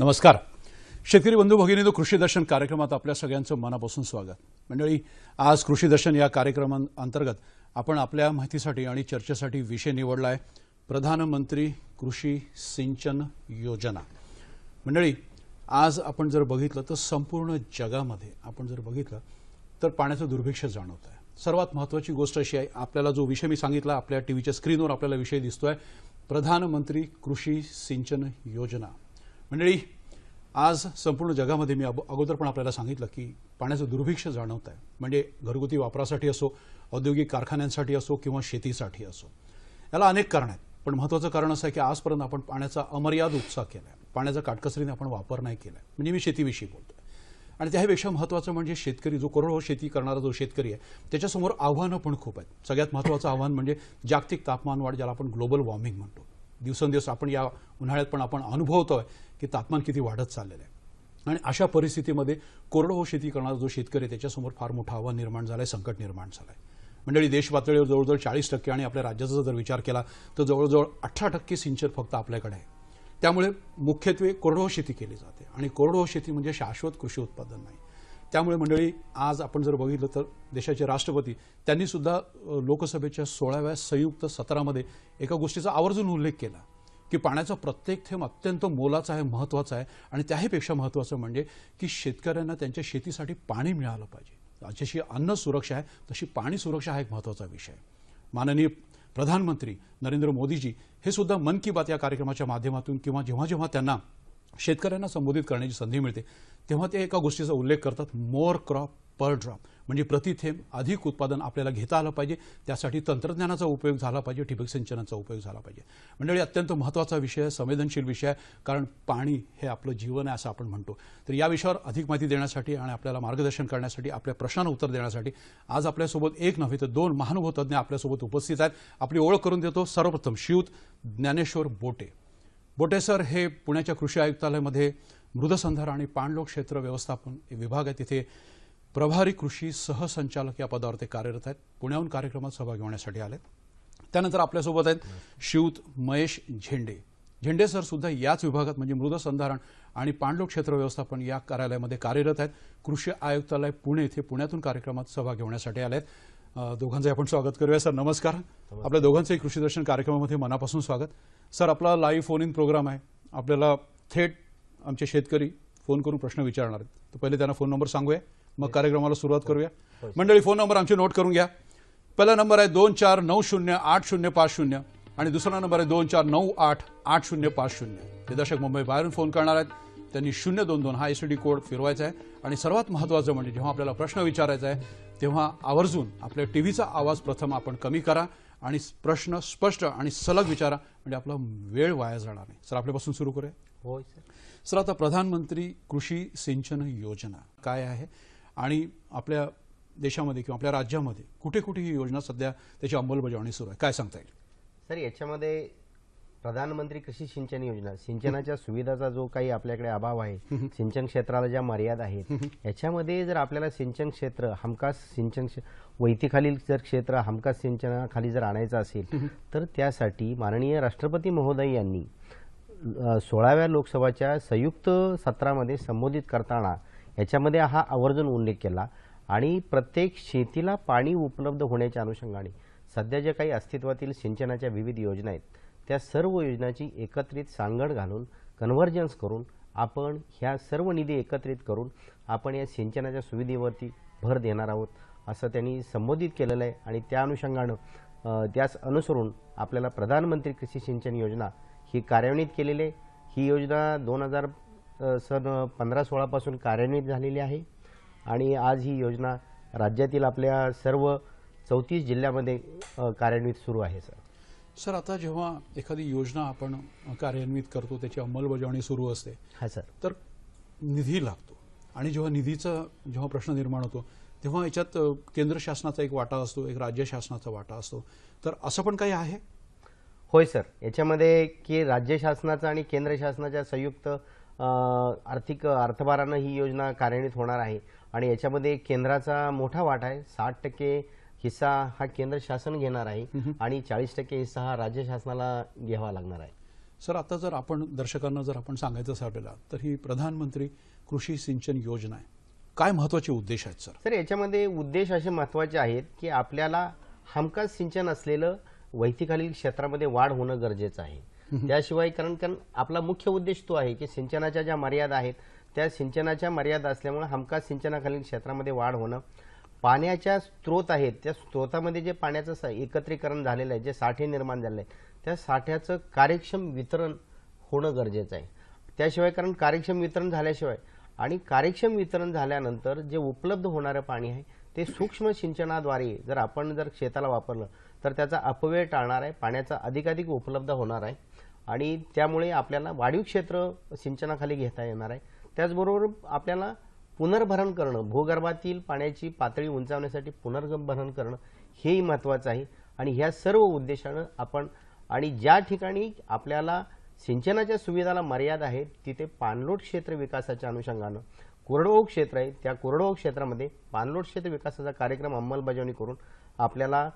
नमस्कार शेतकरी बंधू भगिनी कृषी दर्शन कार्यक्रमात आपल्या सगळ्यांचं मनापासून स्वागत मंडळी आज कृषी दर्शन या कार्यक्रमांतर्गत आपण आपल्या माहितीसाठी आणि चर्चेसाठी विषय निवडला आहे प्रधानमंत्री कृषी सिंचन योजना मंडळी आज आपण जर बघितलं तर संपूर्ण जगामध्ये आपण जर बघितलं तर पाण्याचं दुर्भिक्ष जाणवत आहे सर्वात महत्त्वाची गोष्ट अशी आहे आपल्याला जो विषय मी सांगितला आपल्या टी व्हीच्या स्क्रीनवर आपल्याला विषय दिसतो आहे प्रधानमंत्री कृषी सिंचन योजना मंडळी आज संपूर्ण जगामध्ये मी अगोदर पण आपल्याला सांगितलं की पाण्याचं दुर्भिक्ष जाणवत आहे म्हणजे घरगुती वापरासाठी असो औद्योगिक कारखान्यांसाठी असो किंवा शेतीसाठी असो याला अनेक कारण आहेत पण महत्त्वाचं कारण असं आहे की आजपर्यंत आपण पाण्याचा अमर्याद उत्साह केला आहे पाण्याचा काटकसरीने आपण वापर नाही केला आहे म्हणजे मी शेतीविषयी बोलतो आणि त्याहीपेक्षा महत्त्वाचं म्हणजे शेतकरी जो करोडो शेती करणारा जो शेतकरी आहे त्याच्यासमोर आव्हानं पण खूप आहेत सगळ्यात महत्त्वाचं आव्हान म्हणजे जागतिक तापमान वाढ ज्याला आपण ग्लोबल वॉर्मिंग म्हणतो दिवसेंदिवस आपण या उन्हाळ्यात पण आपण अनुभवतो की तापमान किती वाढत चाललेलं आहे आणि अशा परिस्थितीमध्ये कोरडवाहू शेती करणारा जो शेतकरी त्याच्यासमोर फार मोठं आव्हान निर्माण झालं संकट निर्माण झालं आहे मंडळी पातळीवर जवळजवळ चाळीस टक्के आणि आपल्या राज्याचा जर विचार केला तर जवळजवळ अठरा टक्के सिंचन फक्त आपल्याकडे आहे त्यामुळे मुख्यत्वे कोरडवाहू शेती केली जाते आणि कोरडवाहू शेती म्हणजे शाश्वत कृषी उत्पादन नाही त्यामुळे मंडळी आज आपण जर बघितलं तर देशाचे राष्ट्रपती त्यांनी सुद्धा लोकसभेच्या सोळाव्या संयुक्त सत्रामध्ये एका गोष्टीचा आवर्जून उल्लेख केला की पाण्याचा प्रत्येक थेंब अत्यंत मोलाचा आहे महत्त्वाचा आहे आणि त्याहीपेक्षा महत्त्वाचं म्हणजे की शेतकऱ्यांना त्यांच्या शेतीसाठी पाणी मिळालं पाहिजे जशी अन्न सुरक्षा आहे तशी पाणी सुरक्षा हा एक महत्त्वाचा विषय माननीय प्रधानमंत्री नरेंद्र मोदीजी हे सुद्धा मन की बात या कार्यक्रमाच्या माध्यमातून किंवा जेव्हा जेव्हा त्यांना शेतकऱ्यांना संबोधित करण्याची संधी मिळते तेव्हा ते एका गोष्टीचा उल्लेख करतात मोर क्रॉप पर ड्रॉप म्हणजे प्रतिथेंब अधिक उत्पादन आपल्याला घेता आलं पाहिजे त्यासाठी तंत्रज्ञानाचा उपयोग झाला पाहिजे ठिबक सिंचनाचा उपयोग झाला पाहिजे मंडळी अत्यंत महत्त्वाचा विषय आहे संवेदनशील विषय आहे कारण पाणी हे आपलं जीवन आहे असं आपण म्हणतो तर या विषयावर अधिक माहिती देण्यासाठी आणि आपल्याला मार्गदर्शन करण्यासाठी आपल्या प्रश्नांना उत्तर देण्यासाठी आज आपल्यासोबत एक नव्हे तर दोन महानुभव तज्ज्ञ आपल्यासोबत उपस्थित आहेत आपली ओळख करून देतो सर्वप्रथम शिवत ज्ञानेश्वर बोटे बोटे सर हे पुण्याच्या कृषी आयुक्तालयामध्ये मृदसंधार आणि पाणलोक क्षेत्र व्यवस्थापन विभाग आहे तिथे प्रभारी कृषी सहसंचालक या पदावर ते कार्यरत आहेत पुण्याहून कार्यक्रमात सहभागी होण्यासाठी आले त्यानंतर आपल्यासोबत आहेत शिवत महेश झेंडे झेंडे सर सुद्धा याच विभागात म्हणजे मृद संधारण आणि पाणलोट क्षेत्र व्यवस्थापन या कार्यालयामध्ये कार्यरत आहेत कृषी आयुक्तालय पुणे इथे पुण्यातून कार्यक्रमात सहभागी होण्यासाठी आले दोघांचं आपण स्वागत करूया सर नमस्कार आपल्या दोघांचंही कृषी दर्शन कार्यक्रमामध्ये मनापासून स्वागत सर आपला लाईव्ह फोन इन प्रोग्राम आहे आपल्याला थेट आमचे शेतकरी फोन करून प्रश्न विचारणार आहेत तर पहिले त्यांना फोन नंबर सांगूया मग कार्यक्रमाला सुरुवात हो. करूया हो. मंडळी फोन नंबर आमची नोट करून घ्या पहिला नंबर आहे दोन चार नऊ शून्य आठ शून्य पाच शून्य आणि दुसरा नंबर आहे दोन चार नऊ आठ आठ शून्य पाच शून्य हे दर्शक मुंबई बाहेरून फोन करणार आहेत त्यांनी शून्य दोन दोन हा एसीडी कोड फिरवायचा आहे आणि सर्वात महत्त्वाचं म्हणजे जेव्हा आपल्याला प्रश्न विचारायचा आहे तेव्हा आवर्जून आपल्या टी व्हीचा आवाज प्रथम आपण कमी करा आणि प्रश्न स्पष्ट आणि सलग विचारा म्हणजे आपला वेळ वाया जाणार नाही सर आपल्यापासून सुरू करूया होय सर सर आता प्रधानमंत्री कृषी सिंचन योजना काय आहे आणि आपल्या देशामध्ये किंवा आपल्या राज्यामध्ये कुठे कुठे ही योजना सध्या त्याची अंमलबजावणी सुरू आहे काय सांगता येईल सर याच्यामध्ये प्रधानमंत्री कृषी सिंचन योजना सिंचनाच्या सुविधाचा जो काही आपल्याकडे अभाव आहे सिंचन क्षेत्राला ज्या मर्यादा आहेत याच्यामध्ये जर आपल्याला सिंचन क्षेत्र हमखास सिंचन वैतीखालील जर क्षेत्र हमखास सिंचनाखाली जर आणायचं असेल तर त्यासाठी माननीय राष्ट्रपती महोदय यांनी सोळाव्या लोकसभाच्या संयुक्त सत्रामध्ये संबोधित करताना याच्यामध्ये हा आवर्जून उल्लेख केला आणि प्रत्येक शेतीला पाणी उपलब्ध होण्याच्या अनुषंगाने सध्या ज्या काही अस्तित्वातील सिंचनाच्या विविध योजना आहेत त्या सर्व योजनाची एकत्रित सांगड घालून कन्व्हर्जन्स करून आपण ह्या सर्व निधी एकत्रित करून आपण या सिंचनाच्या सुविधेवरती भर देणार आहोत असं त्यांनी संबोधित केलेलं आहे आणि त्या अनुषंगानं त्यास अनुसरून आपल्याला प्रधानमंत्री कृषी सिंचन योजना ही कार्यान्वित केलेली आहे ही योजना दोन हजार सन पंधरा सोळापासून कार्यान्वित झालेली आहे आणि आज ही योजना राज्यातील आपल्या सर्व चौतीस जिल्ह्यामध्ये कार्यान्वित सुरू आहे सर सर आता जेव्हा एखादी योजना आपण कार्यान्वित करतो त्याची अंमलबजावणी सुरू असते हा सर तर निधी लागतो आणि जेव्हा निधीचा जेव्हा प्रश्न निर्माण होतो तेव्हा याच्यात केंद्र शासनाचा एक वाटा असतो एक राज्य शासनाचा वाटा असतो तर असं पण काही आहे होय सर याच्यामध्ये की राज्य शासनाचा आणि केंद्र शासनाच्या संयुक्त आर्थिक अर्थभारानं ही योजना कार्यान्वित होणार आहे आणि याच्यामध्ये केंद्राचा मोठा वाटा आहे साठ टक्के हिस्सा हा केंद्र शासन घेणार आहे आणि चाळीस टक्के हिस्सा हा राज्य शासनाला घ्यावा लागणार आहे सर आता जर आपण दर्शकांना जर आपण सांगायचं आपल्याला तर ही प्रधानमंत्री कृषी सिंचन योजना आहे काय महत्वाचे उद्देश आहेत सर सर याच्यामध्ये उद्देश असे महत्वाचे आहेत की आपल्याला हमखास सिंचन असलेलं वैद्यखालील क्षेत्रामध्ये वाढ होणं गरजेचं आहे त्याशिवाय कारण कारण आपला मुख्य उद्देश तो आहे की सिंचनाच्या ज्या मर्यादा आहेत त्या सिंचनाच्या मर्यादा असल्यामुळे हमखास सिंचनाखालील क्षेत्रामध्ये वाढ होणं पाण्याच्या स्रोत आहेत त्या स्रोतामध्ये जे पाण्याचं एकत्रीकरण झालेलं आहे जे साठे निर्माण झाले आहेत त्या साठ्याचं कार्यक्षम वितरण होणं गरजेचं आहे त्याशिवाय कारण कार्यक्षम वितरण झाल्याशिवाय आणि कार्यक्षम वितरण झाल्यानंतर जे उपलब्ध होणारं पाणी आहे ते सूक्ष्म सिंचनाद्वारे जर आपण जर शेताला वापरलं तर त्याचा अपव्यय टाळणार आहे पाण्याचा अधिकाधिक उपलब्ध होणार आहे आणि त्यामुळे आपल्याला वाढीव क्षेत्र सिंचनाखाली घेता येणार आहे त्याचबरोबर आपल्याला पुनर्भरण करणं भूगर्भातील पाण्याची पातळी उंचावण्यासाठी पुनर्भरण करणं हेही महत्त्वाचं आहे आणि ह्या सर्व उद्देशानं आपण आणि ज्या ठिकाणी आपल्याला सिंचनाच्या सुविधाला मर्यादा आहे तिथे पाणलोट क्षेत्र विकासाच्या अनुषंगानं कोरडवाहू क्षेत्र आहे त्या कोरडवाहू क्षेत्रामध्ये पाणलोट क्षेत्र विकासाचा कार्यक्रम अंमलबजावणी करून आपल्याला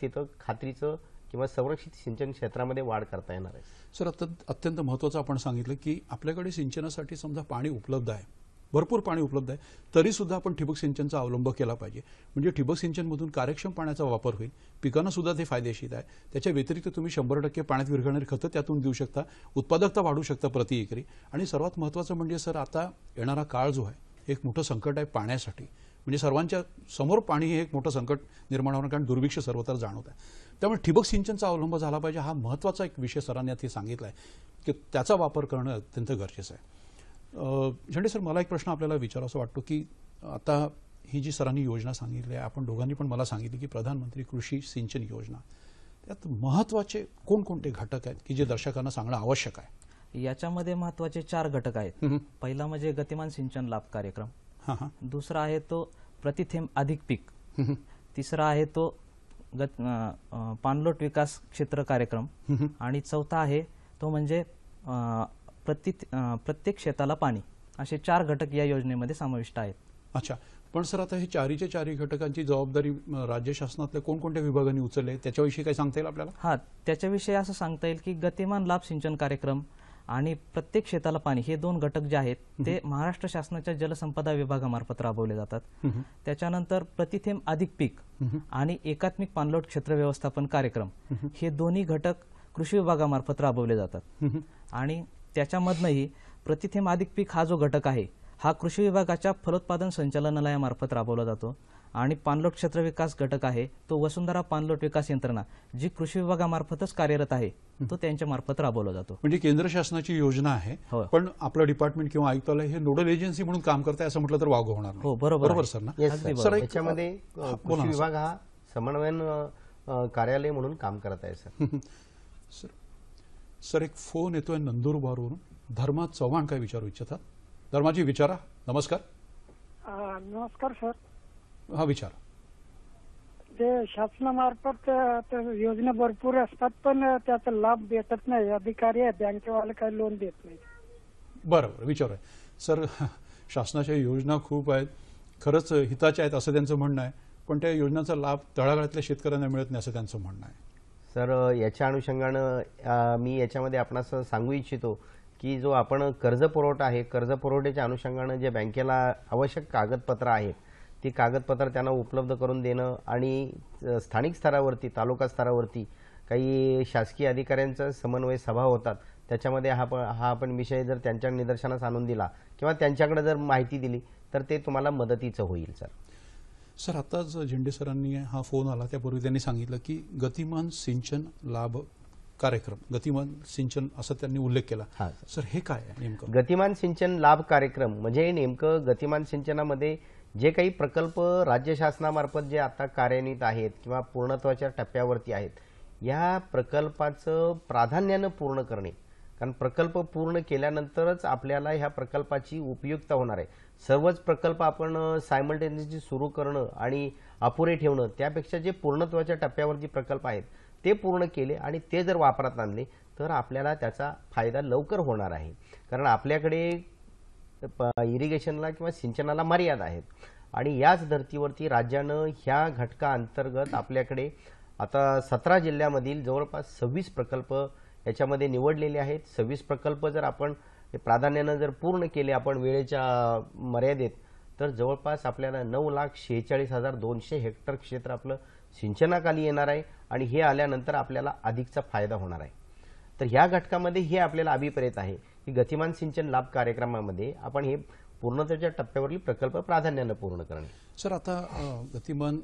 तिथं खात्रीचं किंवा संरक्षित सिंचन क्षेत्रामध्ये वाढ करता येणार आहे सर अत्यंत अत्यंत महत्वाचं आपण सांगितलं की आपल्याकडे सिंचनासाठी समजा पाणी उपलब्ध आहे भरपूर पाणी उपलब्ध आहे तरी सुद्धा आपण ठिबक सिंचनचा अवलंब केला पाहिजे म्हणजे ठिबक सिंचनमधून कार्यक्षम पाण्याचा वापर होईल पिकांना सुद्धा ते फायदेशीर आहे त्याच्या व्यतिरिक्त तुम्ही शंभर टक्के पाण्यात विरघळणारी खतं त्यातून देऊ शकता उत्पादकता वाढू शकता प्रति एकरी आणि सर्वात महत्त्वाचं म्हणजे सर आता येणारा काळ जो आहे एक मोठं संकट आहे पाण्यासाठी म्हणजे सर्वांच्या समोर पाणी हे एक मोठं संकट निर्माण होणार कारण दुर्भिक्ष सर्वत्र जाणवत आहे त्यामुळे ठिबक सिंचनचा अवलंब झाला पाहिजे हा महत्त्वाचा एक विषय सरांनी आधी सांगितला आहे की त्याचा वापर करणं अत्यंत गरजेचं आहे झेंडे सर मला एक प्रश्न आपल्याला विचारावासा वाटतो की आता ही जी सरांनी योजना सांगितली आहे आपण दोघांनी पण मला सांगितली की प्रधानमंत्री कृषी सिंचन योजना त्यात महत्त्वाचे कोणकोणते घटक आहेत की जे दर्शकांना सांगणं आवश्यक आहे याच्यामध्ये महत्वाचे चार घटक आहेत पहिला म्हणजे गतिमान सिंचन लाभ कार्यक्रम दुसरा आहे तो प्रतिथेम अधिक पीक तिसरा आहे तो गत पानलोट विकास क्षेत्र कार्यक्रम आणि चौथा आहे तो म्हणजे प्रत्येक प्रत्येक शेताला पाणी असे चार घटक या योजनेमध्ये समाविष्ट आहेत अच्छा पण सर आता हे चारीच्या चारी घटकांची जबाबदारी राज्य शासनातल्या कोणकोणत्या विभागाने उचलले त्याच्याविषयी काही सांगता येईल आपल्याला हा त्याच्याविषयी असं सांगता येईल की गतिमान लाभ सिंचन कार्यक्रम आणि प्रत्येक शेताला पाणी हे दोन घटक जे आहेत ते महाराष्ट्र शासनाच्या जलसंपदा विभागामार्फत राबवले जातात त्याच्यानंतर प्रतिथेम अधिक पीक आणि एकात्मिक पाणलोट क्षेत्र व्यवस्थापन कार्यक्रम हे दोन्ही घटक कृषी विभागामार्फत राबवले जातात आणि त्याच्यामधनही प्रतिथेम अधिक पीक हा जो घटक आहे हा कृषी विभागाच्या फलोत्पादन संचालनालयामार्फत राबवला जातो आणि पाणलोट क्षेत्र विकास घटक आहे तो वसुंधरा पाणलोट विकास यंत्रणा जी कृषी विभागामार्फतच कार्यरत आहे तो त्यांच्या मार्फत राबवला जातो म्हणजे केंद्र शासनाची योजना आहे पण आपलं डिपार्टमेंट किंवा आयुक्तालय हे नोडल एजन्सी म्हणून काम करत असं म्हटलं तर वागो होणार हो बरोबर सर ना याच्यामध्ये कृषी विभाग हा समन्वयन कार्यालय म्हणून काम करत आहे सर सर सर एक फोन येतोय वरून धर्मा चव्हाण काय विचारू इच्छितात धर्माजी विचारा नमस्कार नमस्कार सर हा विचार शासनामार्फत योजना भरपूर असतात पण त्याचा लाभ देतात नाही अधिकारी आहे बँकेवाले काही लोन देत नाही बरोबर विचार आहे सर शासनाच्या योजना खूप आहेत खरंच हिताच्या आहेत असं त्यांचं म्हणणं आहे पण त्या योजनांचा लाभ तळागाळातल्या शेतकऱ्यांना मिळत नाही असं त्यांचं म्हणणं आहे सर याच्या अनुषंगानं मी याच्यामध्ये आपणास सांगू इच्छितो की जो आपण कर्ज पुरवठा आहे कर्ज पुरवठ्याच्या अनुषंगानं जे बँकेला आवश्यक कागदपत्र आहेत ती कागदपत्र त्यांना उपलब्ध करून देणं आणि स्थानिक स्तरावरती तालुका स्तरावरती काही शासकीय अधिकाऱ्यांचा समन्वय सभा होतात त्याच्यामध्ये हा हा आपण विषय जर त्यांच्या निदर्शनास आणून दिला किंवा त्यांच्याकडे जर माहिती दिली तर ते तुम्हाला मदतीचं होईल सर सर आताच झेंडे सरांनी हा फोन आला त्यापूर्वी त्यांनी सांगितलं की गतिमान सिंचन लाभ कार्यक्रम गतिमान सिंचन असं त्यांनी उल्लेख केला हा सर हे काय नेमकं गतिमान सिंचन लाभ कार्यक्रम म्हणजे नेमकं गतिमान सिंचनामध्ये जे काही प्रकल्प राज्य शासनामार्फत जे आता कार्यान्वित आहेत किंवा पूर्णत्वाच्या टप्प्यावरती आहेत या प्रकल्पाचं प्राधान्यानं पूर्ण करणे कारण प्रकल्प पूर्ण केल्यानंतरच आपल्याला ह्या प्रकल्पाची उपयुक्तता होणार आहे सर्वच प्रकल्प आपण सायमल्टेनियसली सुरू करणं आणि अपुरे ठेवणं त्यापेक्षा जे पूर्णत्वाच्या टप्प्यावर जे प्रकल्प आहेत ते पूर्ण केले आणि ते जर वापरात आणले तर आपल्याला त्याचा फायदा लवकर होणार आहे कारण आपल्याकडे इरिगेशनला किंवा सिंचनाला मर्यादा आहेत आणि याच धर्तीवरती राज्यानं ह्या घटकाअंतर्गत आपल्याकडे आता सतरा जिल्ह्यामधील जवळपास सव्वीस प्रकल्प याच्यामध्ये निवडलेले आहेत सव्वीस प्रकल्प जर आपण प्राधान्यानं जर पूर्ण केले आपण वेळेच्या मर्यादेत तर जवळपास आपल्याला नऊ लाख शेहेचाळीस हजार दोनशे हेक्टर क्षेत्र आपलं सिंचनाखाली येणार आहे आणि हे आल्यानंतर आपल्याला अधिकचा फायदा होणार आहे तर ह्या घटकामध्ये हे आपल्याला अभिप्रेत आहे की गतिमान सिंचन लाभ कार्यक्रमामध्ये आपण हे पूर्णतेच्या टप्प्यावरील प्रकल्प प्राधान्यानं पूर्ण करणे सर आता गतिमान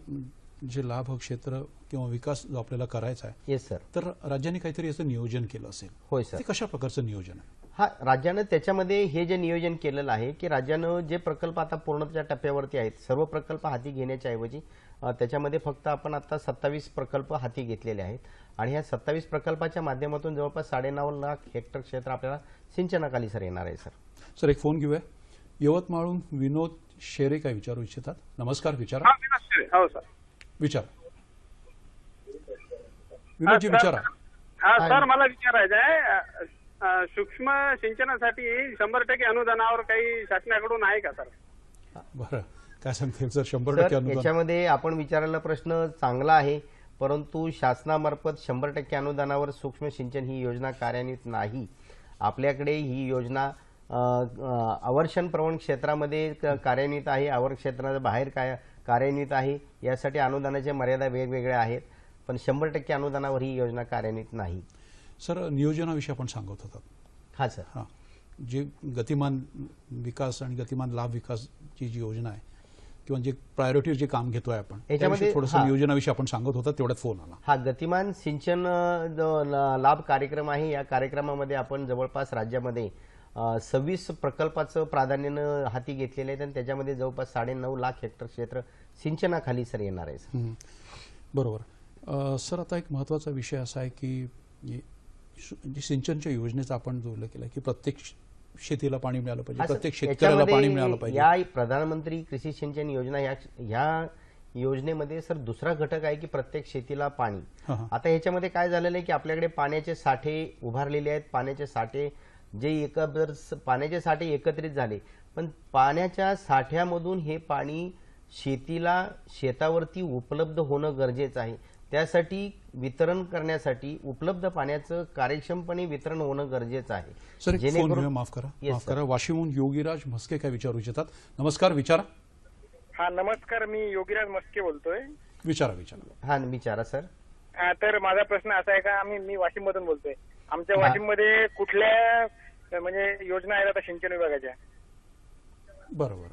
जे लाभ क्षेत्र किंवा विकास जो आपल्याला करायचा आहे येस सर तर राज्याने काहीतरी याचं नियोजन केलं असेल होय सर कशा प्रकारचं नियोजन आहे हा राज्यानं त्याच्यामध्ये हे जे नियोजन केलेलं आहे की राज्यानं जे प्रकल्प आता पूर्णतेच्या टप्प्यावरती आहेत सर्व प्रकल्प हाती घेण्याच्या ऐवजी त्याच्यामध्ये फक्त आपण आता सत्तावीस प्रकल्प हाती घेतलेले आहेत आणि ह्या सत्तावीस प्रकल्पाच्या माध्यमातून जवळपास साडेनऊ लाख हेक्टर क्षेत्र आपल्याला सिंचनाखाली सर येणार आहे सर सर एक फोन घेऊया यवतमाळून विनोद शेरे काय विचारू इच्छितात नमस्कार विचारा हो सर विचार विनोदजी विचारा सर मला विचारायचं आहे सूक्ष्म सिंचनासाठी शंभर टक्के अनुदानावर काही शासनाकडून आहे का सर बरं काय सांगते सर शंभर टक्के याच्यामध्ये आपण विचारायला प्रश्न चांगला आहे परंतु शासनामार्फत शंभर टक्के अनुदानावर सूक्ष्म सिंचन ही योजना कार्यान्वित नाही आपल्याकडे ही योजना आवर्षण प्रवण क्षेत्रामध्ये कार्यान्वित आहे आवर क्षेत्राच्या बाहेर काय कार्यान्वित आहे यासाठी अनुदानाच्या मर्यादा वेगवेगळ्या आहेत पण शंभर टक्के अनुदानावर ही योजना कार्यान्वित नाही सर नियोजनाविषयी आपण सांगत होता हा सर हां जे गतिमान विकास आणि गतिमान लाभ विकासची जी योजना आहे किंवा जे प्रायोरिटी जे काम घेतोय आपण याच्यामध्ये थोडस नियोजनाविषयी आपण सांगत होता तेवढ्यात फोन आला हा गतिमान सिंचन लाभ कार्यक्रम आहे या कार्यक्रमामध्ये आपण जवळपास राज्यामध्ये सव्वीस प्रकल्पाचं प्राधान्यानं हाती घेतलेलं आहे आणि त्याच्यामध्ये जवळपास साडेनऊ लाख हेक्टर क्षेत्र सिंचनाखाली सर येणार आहे बरोबर सर आता एक महत्वाचा विषय असा आहे की सिंचनच्या योजनेचा आपण जोडलं केलं की प्रत्येक शेतीला पाणी मिळालं पाहिजे प्रत्येक शेतकऱ्याला पाणी मिळालं पाहिजे या प्रधानमंत्री कृषी सिंचन योजना या योजनेमध्ये सर दुसरा घटक आहे की प्रत्येक शेतीला पाणी आता ह्याच्यामध्ये काय झालेलं आहे की आपल्याकडे पाण्याचे साठे उभारलेले आहेत पाण्याचे साठे जे एक पाण्याचे साठे एकत्रित झाले पण पाण्याच्या साठ्यामधून हे पाणी शेतीला शेतावरती उपलब्ध होणं गरजेचं आहे त्यासाठी वितरण करण्यासाठी उपलब्ध पाण्याचं कार्यक्षमपणे वितरण होणं गरजेचं आहे सर माफ करा माफ करा वाशिमहून योगीराज म्हस्के काय विचारू इच्छितात नमस्कार विचारा हा नमस्कार मी योगीराज मस्के बोलतोय विचारा विचारा हा विचारा सर तर माझा प्रश्न असा आहे का आम्ही मी वाशिम मधून बोलतोय आमच्या वाशिम मध्ये कुठल्या म्हणजे योजना आहेत आता सिंचन विभागाच्या बरोबर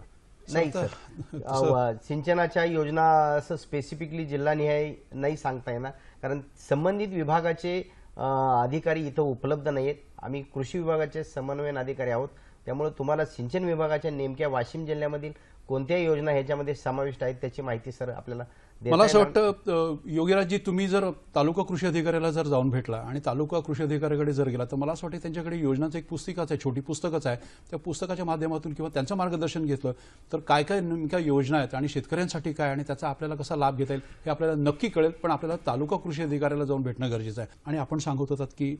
नाही सर सिंचनाच्या योजना असं स्पेसिफिकली जिल्हा निहाय नाही सांगता येणार कारण संबंधित विभागाचे अधिकारी इथं उपलब्ध नाहीत आम्ही कृषी विभागाचे समन्वयन अधिकारी आहोत त्यामुळे तुम्हाला सिंचन विभागाच्या नेमक्या वाशिम जिल्ह्यामधील कोणत्या योजना ह्याच्यामध्ये समाविष्ट आहेत त्याची माहिती सर आपल्याला मला असं वाटतं योगीराजजी तुम्ही जर तालुका कृषी अधिकाऱ्याला जर जाऊन भेटला आणि तालुका कृषी अधिकाऱ्याकडे जर गेला तर मला असं वाटतं त्यांच्याकडे योजनाचं एक पुस्तिकाच आहे छोटी पुस्तकच आहे त्या पुस्तकाच्या माध्यमातून किंवा त्यांचं मार्गदर्शन घेतलं तर काय काय नेमक्या योजना आहेत आणि शेतकऱ्यांसाठी काय आणि त्याचा आपल्याला कसा लाभ घेता येईल हे आपल्याला नक्की कळेल पण आपल्याला तालुका कृषी अधिकाऱ्याला जाऊन भेटणं गरजेचं आहे आणि आपण सांगत होतात की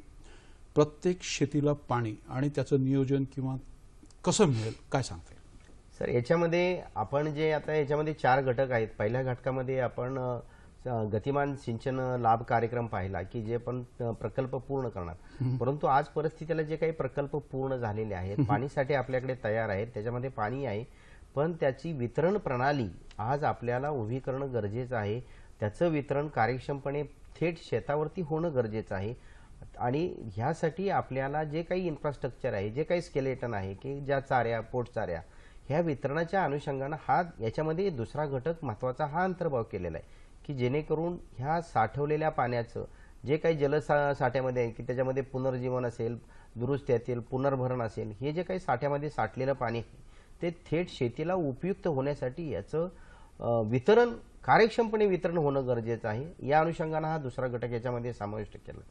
प्रत्येक शेतीला पाणी आणि त्याचं नियोजन किंवा कसं मिळेल काय सांगता तर याच्यामध्ये आपण जे आता याच्यामध्ये चार घटक आहेत पहिल्या घटकामध्ये आपण गतिमान सिंचन लाभ कार्यक्रम पाहिला की जे पण प्रकल्प पूर्ण करणार परंतु आज परिस्थितीला जे काही प्रकल्प पूर्ण झालेले आहेत पाणीसाठी आपल्याकडे तयार आहेत त्याच्यामध्ये पाणी आहे पण त्याची वितरण प्रणाली आज आपल्याला उभी करणं गरजेचं आहे त्याचं वितरण कार्यक्षमपणे थेट शेतावरती होणं गरजेचं आहे आणि ह्यासाठी आपल्याला जे काही इन्फ्रास्ट्रक्चर आहे जे काही स्केलेटन आहे की ज्या चाऱ्या पोटचाऱ्या ह्या वितरणाच्या अनुषंगानं हा याच्यामध्ये दुसरा घटक महत्वाचा हा अंतर्भाव केलेला आहे की जेणेकरून ह्या साठवलेल्या पाण्याचं जे काही जलसा साठ्यामध्ये आहे की त्याच्यामध्ये पुनर्जीवन असेल दुरुस्ती असेल पुनर्भरण असेल हे जे काही साठ्यामध्ये साठलेलं पाणी आहे ते थेट शेतीला उपयुक्त होण्यासाठी याचं वितरण कार्यक्षमपणे वितरण होणं गरजेचं आहे या अनुषंगानं हा दुसरा घटक याच्यामध्ये समाविष्ट केला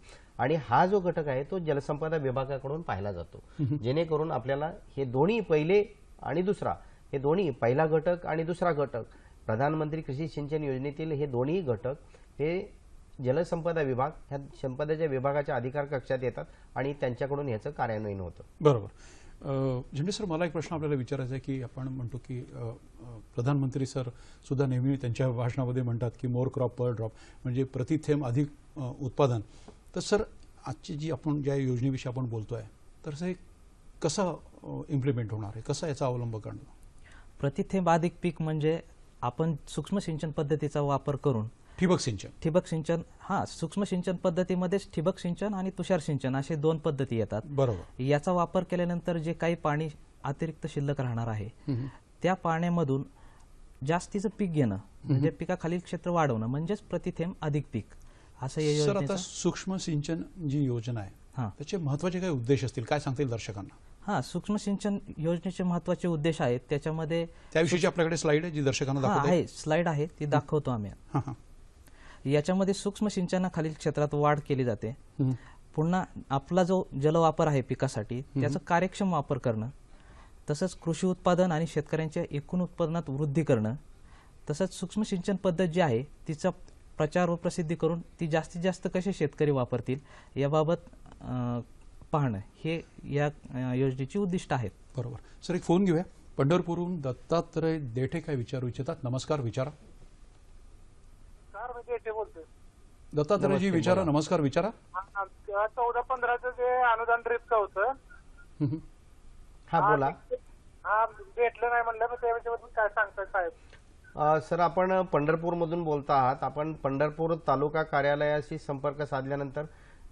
आणि हा जो घटक आहे तो जलसंपदा विभागाकडून पाहिला जातो जेणेकरून आपल्याला हे दोन्ही पहिले आणि दुसरा हे दोन्ही पहिला घटक आणि दुसरा घटक प्रधानमंत्री कृषी सिंचन योजनेतील हे दोन्ही घटक हे जलसंपदा विभाग ह्या संपदाच्या विभागाच्या अधिकार कक्षात येतात आणि त्यांच्याकडून ह्याचं कार्यान्वयन होतं बरोबर झेंडे सर मला एक प्रश्न आपल्याला विचारायचा आहे की आपण म्हणतो की प्रधानमंत्री सर सुद्धा नेहमी त्यांच्या भाषणामध्ये म्हणतात की मोर क्रॉप पर ड्रॉप म्हणजे प्रति थेंब अधिक उत्पादन तर सर आजची जी आपण ज्या योजनेविषयी आपण बोलतो आहे तर हे कसं इम्प्लिमेंट होणार आहे कसं याचा अवलंब करणं प्रतिथेंब अधिक पीक म्हणजे आपण सूक्ष्म सिंचन पद्धतीचा वापर करून ठिबक सिंचन ठिबक सिंचन हा सूक्ष्म सिंचन पद्धतीमध्येच ठिबक सिंचन आणि तुषार सिंचन असे दोन पद्धती येतात बरोबर याचा वापर केल्यानंतर जे काही पाणी अतिरिक्त शिल्लक राहणार आहे त्या पाण्यामधून जास्तीचं पीक घेणं म्हणजे पिकाखालील क्षेत्र वाढवणं म्हणजेच प्रतिथेम अधिक पीक असं सूक्ष्म सिंचन जी योजना आहे त्याचे महत्वाचे काही उद्देश असतील काय सांगतील दर्शकांना हा सूक्ष्म सिंचन योजनेचे महत्वाचे उद्देश आहेत त्याच्यामध्ये त्याविषयी आपल्याकडे स्लाइड आहे जी दर्शकांना आहे स्लाइड आहे ती दाखवतो आम्ही याच्यामध्ये सूक्ष्म सिंचनाखालील क्षेत्रात वाढ केली जाते पुन्हा आपला जो जलवापर आहे पिकासाठी त्याचा कार्यक्षम वापर करणं तसंच कृषी उत्पादन आणि शेतकऱ्यांच्या एकूण उत्पादनात वृद्धी करणं तसंच सूक्ष्म सिंचन पद्धत जी आहे तिचा प्रचार व प्रसिद्धी करून ती जास्तीत जास्त कसे शेतकरी वापरतील याबाबत पाहणं हे या योजनेची उद्दिष्ट आहेत बरोबर सर एक फोन घेऊया पंढरपूरहून दत्तात्रय देठे काय विचारू इच्छितात नमस्कार विचारा दत्तात्रयजी विचारा नमस्कार विचारा चौदा पंधराचं जे अनुदान ट्रिपचं होत हा बोला भेटलं नाही म्हणलं त्याच्याबद्दल काय सांगताय साहेब सर आपण पंढरपूरमधून बोलता आहात आपण पंढरपूर तालुका कार्यालयाशी संपर्क साधल्यानंतर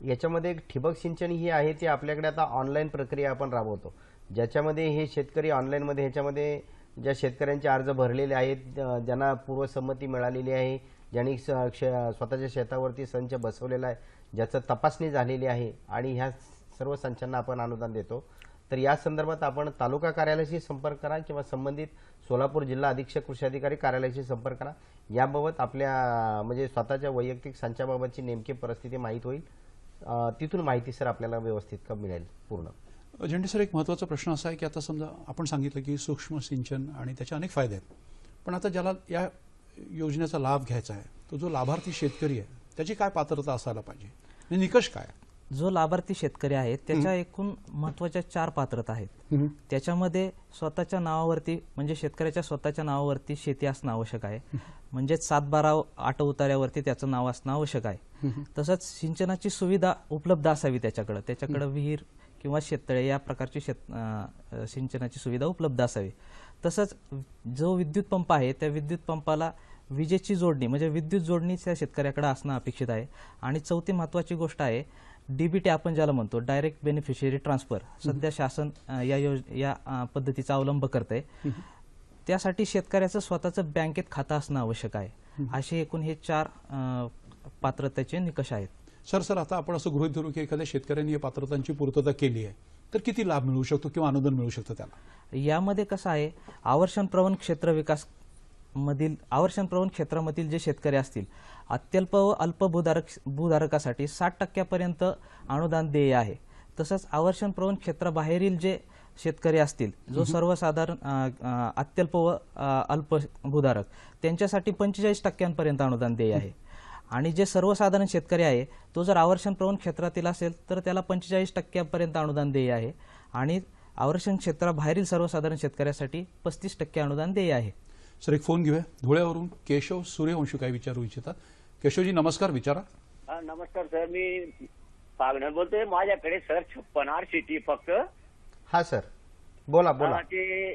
याच्यामध्ये एक ठिबक सिंचन ही आहे ती आपल्याकडे आता ऑनलाईन प्रक्रिया आपण राबवतो ज्याच्यामध्ये हे शेतकरी ऑनलाईनमध्ये ह्याच्यामध्ये ज्या शेतकऱ्यांचे अर्ज भरलेले आहेत ज्यांना पूर्वसंमती मिळालेली आहे ज्यांनी स्वतःच्या शेतावरती संच बसवलेला आहे ज्याचं तपासणी झालेली आहे आणि ह्या सर्व संचांना आपण अनुदान देतो तर या संदर्भात आपण तालुका कार्यालयाशी संपर्क करा किंवा संबंधित सोलापूर जिल्हा अधीक्षक कृषी अधिकारी कार्यालयाशी संपर्क करा याबाबत आपल्या म्हणजे स्वतःच्या वैयक्तिक संचाबाबतची नेमकी परिस्थिती माहीत होईल तिथून माहिती सर आपल्याला व्यवस्थित मिळेल पूर्ण झेंडे सर एक महत्त्वाचा प्रश्न असा आहे की आता समजा आपण सांगितलं की सूक्ष्म सिंचन आणि त्याचे अनेक फायदे आहेत पण आता ज्याला या योजनेचा लाभ घ्यायचा आहे तो जो लाभार्थी शेतकरी आहे त्याची काय पात्रता असायला पाहिजे निकष काय जो लाभार्थी शेतकरी आहे त्याच्या एकूण महत्वाच्या चार पात्रता आहेत त्याच्यामध्ये स्वतःच्या नावावरती म्हणजे शेतकऱ्याच्या स्वतःच्या नावावरती शेती असणं आवश्यक आहे म्हणजे सात बारा आठ उतार्यावरती त्याचं नाव असणं आवश्यक आहे तसंच सिंचनाची सुविधा उपलब्ध असावी त्याच्याकडे त्याच्याकडे विहीर किंवा शेततळे या प्रकारची शेत सिंचनाची सुविधा उपलब्ध असावी तसंच जो विद्युत पंप आहे त्या विद्युत पंपाला विजेची जोडणी म्हणजे विद्युत जोडणी त्या शेतकऱ्याकडे असणं अपेक्षित आहे आणि चौथी महत्वाची गोष्ट आहे डीबीटी आपण ज्याला म्हणतो डायरेक्ट बेनिफिशरी ट्रान्सफर सध्या शासन या योज या पद्धतीचा अवलंब करत आहे त्यासाठी शेतकऱ्याचं स्वतःचं बँकेत खातं असणं आवश्यक आहे असे एकूण हे चार पात्रतेचे निकष आहेत सर सर आता आपण असं गृहित धरू की एखाद्या शेतकऱ्यांनी या पात्रतांची पूर्तता केली आहे तर किती लाभ मिळू शकतो किंवा अनुदान मिळू शकतो त्याला यामध्ये कसं आहे आवर्षण प्रवण क्षेत्र विकास मधील आवर्षण प्रवण क्षेत्रामधील जे शेतकरी असतील अत्यल्प व अल्प भूधारक भूधारकासाठी साठ टक्क्यापर्यंत अनुदान देय आहे तसंच आवर्षण प्रवण क्षेत्राबाहेरील जे शेतकरी असतील जो सर्वसाधारण अत्यल्प व अल्प भूधारक त्यांच्यासाठी पंचेचाळीस टक्क्यांपर्यंत अनुदान देय आहे आणि जे सर्वसाधारण शेतकरी आहे तो जर आवर्षण प्रवण क्षेत्रातील असेल तर त्याला पंचेचाळीस टक्क्यापर्यंत अनुदान देय आहे आणि आवर्षण क्षेत्राबाहेरील सर्वसाधारण शेतकऱ्यासाठी पस्तीस टक्के अनुदान देय आहे सर एक फोन घेऊया धुळ्यावरून केशव सूर्यवंशी काय विचारू इच्छितात केशवजी नमस्कार विचारा नमस्कार सर मी पागणार बोलतोय माझ्याकडे सर छप्पन आर फक्त हा सर बोला बोला ते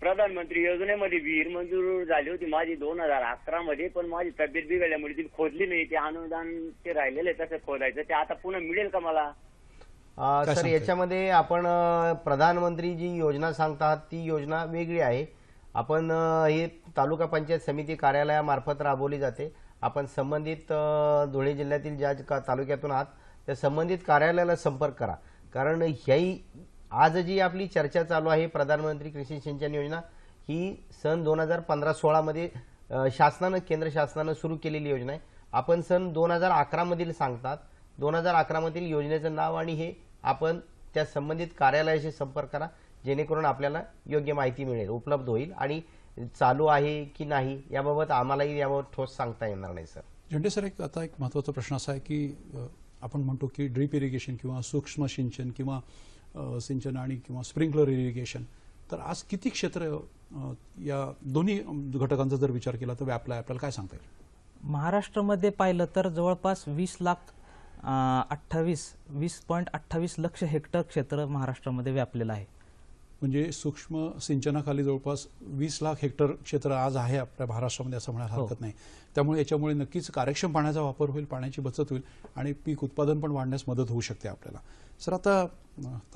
प्रधानमंत्री योजनेमध्ये विहीर मंजूर झाली होती माझी दोन हजार अकरा मध्ये पण माझी तब्येत बिघडल्यामुळे ती खोदली नाही ते अनुदान ते राहिलेले तसं खोदायचं ते आता पुन्हा मिळेल का मला सर याच्यामध्ये आपण प्रधानमंत्री जी योजना सांगतात ती योजना वेगळी आहे आपण हे तालुका पंचायत समिती कार्यालयामार्फत राबवली जाते आपण संबंधित धुळे जिल्ह्यातील ज्या तालुक्यातून आहात त्या संबंधित कार्यालयाला संपर्क करा कारण ह्याही आज जी आपली चर्चा चालू आहे प्रधानमंत्री कृषी सिंचन योजना ही सन दोन हजार पंधरा सोळामध्ये शासनानं केंद्र शासनानं सुरू केलेली योजना आहे आपण सन दोन हजार अकरामधील सांगतात दोन हजार अकरामधील योजनेचं नाव आणि हे आपण त्या संबंधित कार्यालयाशी संपर्क करा जेणेकरून आपल्याला योग्य माहिती मिळेल उपलब्ध होईल आणि चालू आहे की नाही याबाबत आम्हालाही याबाबत ठोस सांगता येणार नाही सर झेंडे सर एक आता एक महत्वाचा प्रश्न असा आहे की आपण म्हणतो की ड्रीप इरिगेशन किंवा सूक्ष्म सिंचन किंवा सिंचन आणि किंवा स्प्रिंकलर इरिगेशन तर आज किती क्षेत्र या दोन्ही घटकांचा जर विचार केला तर व्यापला आपल्याला काय सांगता येईल महाराष्ट्रामध्ये पाहिलं तर जवळपास वीस लाख अठ्ठावीस वीस पॉईंट अठ्ठावीस लक्ष हेक्टर क्षेत्र महाराष्ट्रामध्ये व्यापलेलं आहे म्हणजे सूक्ष्म सिंचनाखाली जवळपास वीस लाख हेक्टर क्षेत्र आज आहे आपल्या महाराष्ट्रामध्ये असं म्हणायला हो. हरकत नाही त्यामुळे याच्यामुळे नक्कीच कार्यक्षम पाण्याचा वापर होईल पाण्याची बचत होईल आणि पीक उत्पादन पण वाढण्यास मदत होऊ शकते आपल्याला सर आता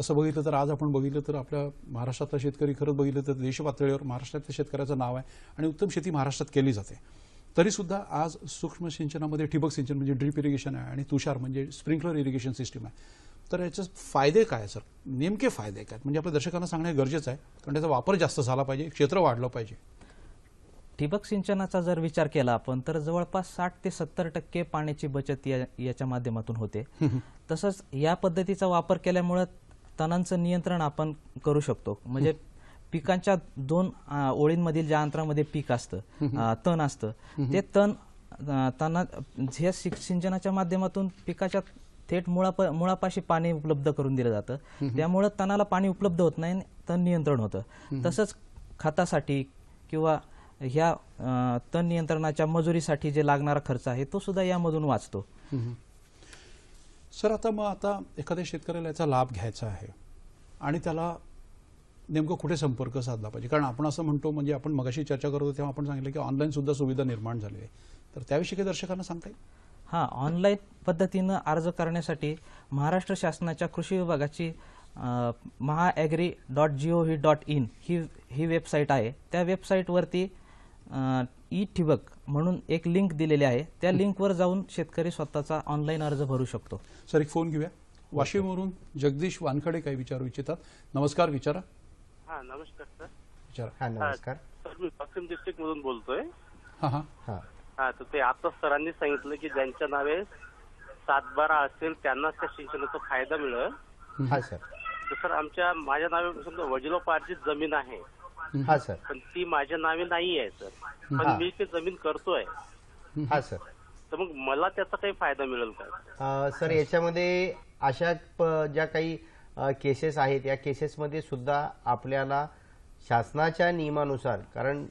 तसं बघितलं तर आज आपण बघितलं तर आपल्या महाराष्ट्रातला शेतकरी खरंच बघितलं तर देश पातळीवर महाराष्ट्रातल्या शेतकऱ्याचं नाव आहे आणि उत्तम शेती महाराष्ट्रात केली जाते तरीसुद्धा आज सूक्ष्म सिंचनामध्ये ठिबक सिंचन म्हणजे ड्रीप इरिगेशन आहे आणि तुषार म्हणजे स्प्रिंकलर इरिगेशन सिस्टीम आहे तर याचे फायदे काय सर नेमके फायदे काय म्हणजे आपल्या दर्शकांना सांगणे गरजेचं आहे कारण त्याचा वापर जास्त झाला पाहिजे क्षेत्र वाढलं पाहिजे ठिबक सिंचनाचा जर विचार केला आपण तर जवळपास साठ ते सत्तर टक्के पाण्याची बचत याच्या माध्यमातून होते तसंच या पद्धतीचा वापर केल्यामुळे तणांचं नियंत्रण आपण करू शकतो म्हणजे पिकांच्या दोन ओळींमधील ज्या अंतरामध्ये पीक असतं तण असतं ते तण त्यांना ह्या सिंचनाच्या माध्यमातून पिकाच्या थेट मुळाप मुळापाशी पाणी उपलब्ध करून दिलं जातं त्यामुळे तणाला पाणी उपलब्ध होत नाही तण नियंत्रण होतं तसंच खतासाठी किंवा ह्या तण नियंत्रणाच्या मजुरीसाठी जे लागणारा खर्च आहे तो सुद्धा यामधून वाचतो सर आता मग आता एखाद्या शेतकऱ्याला याचा लाभ घ्यायचा आहे आणि त्याला नेमकं कुठे संपर्क साधला पाहिजे कारण आपण असं म्हणतो म्हणजे आपण मगाशी चर्चा करतो तेव्हा आपण सांगितलं की ऑनलाईन सुद्धा सुविधा निर्माण झाली आहे तर त्याविषयी काही दर्शकांना सांगता येईल हा ऑनलाईन पद्धतीनं अर्ज करण्यासाठी महाराष्ट्र शासनाच्या कृषी विभागाची Mahaagri dot G O V dot in ही ही वेबसाईट आहे त्या वेबसाईटवरती ई ठिबक म्हणून एक लिंक दिलेली आहे त्या लिंकवर जाऊन शेतकरी स्वतःचा ऑनलाईन अर्ज भरू शकतो सर एक फोन घेऊया वाशिमवरून जगदीश वानखडे काही विचारू इच्छितात नमस्कार विचारा हा नमस्कार सर विचारा हा नमस्कार सर मी वाशिम डिस्ट्रिक्ट मधून बोलतोय हा हा हा तर ते आता सरांनी सांगितलं की ज्यांच्या नावे सातबारा असेल त्यांनाच त्या सिंचनाचा फायदा मिळेल हा सर तर सर आमच्या माझ्या नावे समजा वडिलोपार्जित जमीन आहे हा सर पण ती माझ्या नावे नाही आहे सर पण मी ती जमीन करतोय हा सर तर मग मला त्याचा काही फायदा मिळेल का सर याच्यामध्ये अशा ज्या काही केसेस आहेत या केसेसमध्ये सुद्धा आपल्याला शासनाच्या नियमानुसार कारण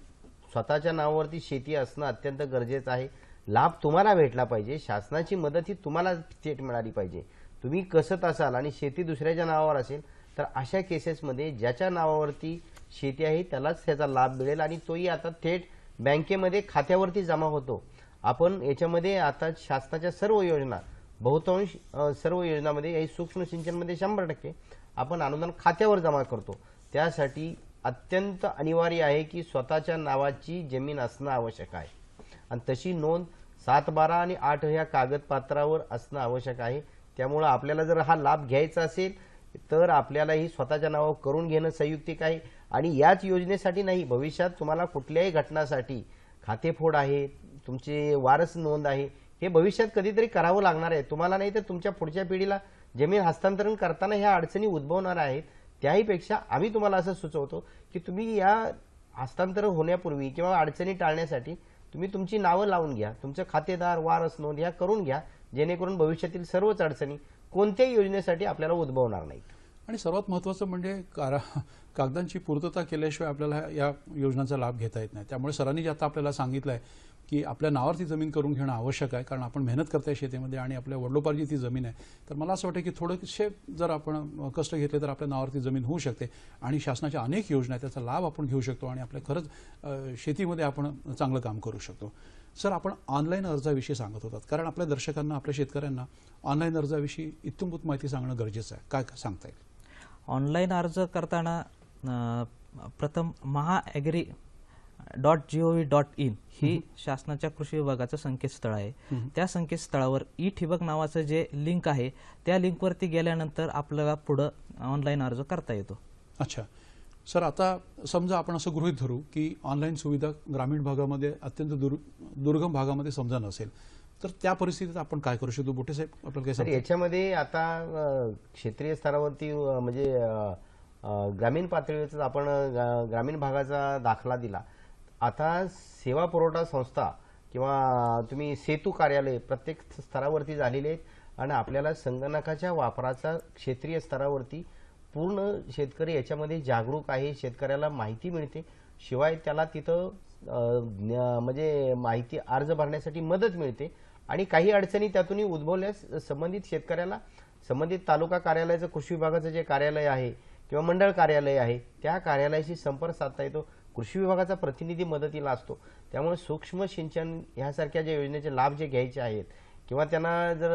स्वतःच्या नावावरती शेती असणं अत्यंत गरजेचं आहे लाभ तुम्हाला भेटला पाहिजे शासनाची मदत ही तुम्हाला थेट मिळाली पाहिजे तुम्ही कसत असाल आणि शेती दुसऱ्याच्या नावावर असेल तर अशा केसेसमध्ये ज्याच्या नावावरती शेती आहे त्यालाच त्याचा लाभ मिळेल आणि तोही आता थेट बँकेमध्ये खात्यावरती जमा होतो आपण याच्यामध्ये आता शासनाच्या सर्व योजना बहुतांश सर्व योजनामध्ये सूक्ष्म सिंचनमध्ये शंभर टक्के आपण अनुदान खात्यावर जमा करतो त्यासाठी अत्यंत अनिवार्य आहे की स्वतःच्या नावाची जमीन असणं आवश्यक आहे आणि तशी नोंद सात बारा आणि आठ ह्या कागदपत्रावर असणं आवश्यक आहे त्यामुळं आपल्याला जर हा लाभ घ्यायचा असेल तर आपल्याला ही स्वतःच्या नावावर करून घेणं संयुक्तिक आहे आणि याच योजनेसाठी नाही भविष्यात तुम्हाला कुठल्याही घटनासाठी खातेफोड आहे तुमची वारस नोंद आहे हे भविष्यात कधीतरी करावं लागणार आहे तुम्हाला नाही तर तुमच्या पुढच्या पिढीला जमीन हस्तांतरण करताना ह्या अडचणी उद्भवणार आहेत त्याहीपेक्षा आम्ही तुम्हाला असं सुचवतो की तुम्ही या हस्तांतर होण्यापूर्वी किंवा अडचणी टाळण्यासाठी तुम्ही तुमची नावं लावून घ्या तुमचं खातेदार वारस नोंद या करून घ्या जेणेकरून भविष्यातील सर्वच अडचणी कोणत्याही योजनेसाठी आपल्याला उद्भवणार नाहीत आणि सर्वात महत्त्वाचं म्हणजे कारा कागदांची पूर्तता केल्याशिवाय आपल्याला या योजनांचा लाभ घेता येत नाही त्यामुळे सरांनी जे आता आपल्याला सांगितलं आहे की आपल्या नावावरती जमीन करून घेणं आवश्यक आहे कारण आपण मेहनत करताय शेतीमध्ये आणि आपल्या वडलोपारची ती जमीन आहे तर मला असं वाटतं की थोडेसे जर आपण कष्ट घेतले तर आपल्या नावावरती जमीन होऊ शकते आणि शासनाच्या अनेक योजना आहेत त्याचा लाभ आपण घेऊ शकतो आणि आपल्या खरंच शेतीमध्ये आपण चांगलं काम करू शकतो सर आपण ऑनलाईन अर्जाविषयी सांगत होतात कारण आपल्या दर्शकांना आपल्या शेतकऱ्यांना ऑनलाईन अर्जाविषयी इत्थंभूत माहिती सांगणं गरजेचं आहे काय सांगता येईल ऑनलाईन अर्ज करताना प्रथम Maha dot G O V dot in ही शासनाच्या कृषी विभागाचं संकेतस्थळ आहे त्या संकेतस्थळावर ई ठिबक नावाचं जे लिंक आहे त्या लिंकवरती गेल्यानंतर आपल्याला पुढं ऑनलाईन अर्ज करता येतो अच्छा सर आता समजा आपण असं गृहित धरू की ऑनलाईन सुविधा ग्रामीण भागामध्ये अत्यंत दुर् दुर्गम भागामध्ये समजा नसेल तर त्या परिस्थितीत आपण काय करू शकतो मोठे साहेब आपल्याला काय याच्यामध्ये आता क्षेत्रीय स्तरावरती म्हणजे ग्रामीण पातळीवरच आपण ग्रामीण भागाचा दाखला दिला आता सेवा पुरवठा संस्था किंवा तुम्ही सेतू कार्यालय प्रत्येक स्तरावरती झालेले आहेत आणि आपल्याला संगणकाच्या वापराचा क्षेत्रीय स्तरावरती पूर्ण शेतकरी याच्यामध्ये जागरूक आहे शेतकऱ्याला माहिती मिळते शिवाय त्याला तिथं म्हणजे माहिती अर्ज भरण्यासाठी मदत मिळते आणि काही अडचणी त्यातून उद्भवल्यास संबंधित शेतकऱ्याला संबंधित तालुका कार्यालयाचं कृषी विभागाचं जे कार्यालय आहे किंवा मंडळ कार्यालय आहे त्या कार्यालयाशी संपर्क साधता येतो कृषी विभागाचा प्रतिनिधी मदतीला असतो त्यामुळे सूक्ष्म सिंचन ह्यासारख्या ज्या योजनेचे लाभ जे घ्यायचे आहेत किंवा त्यांना जर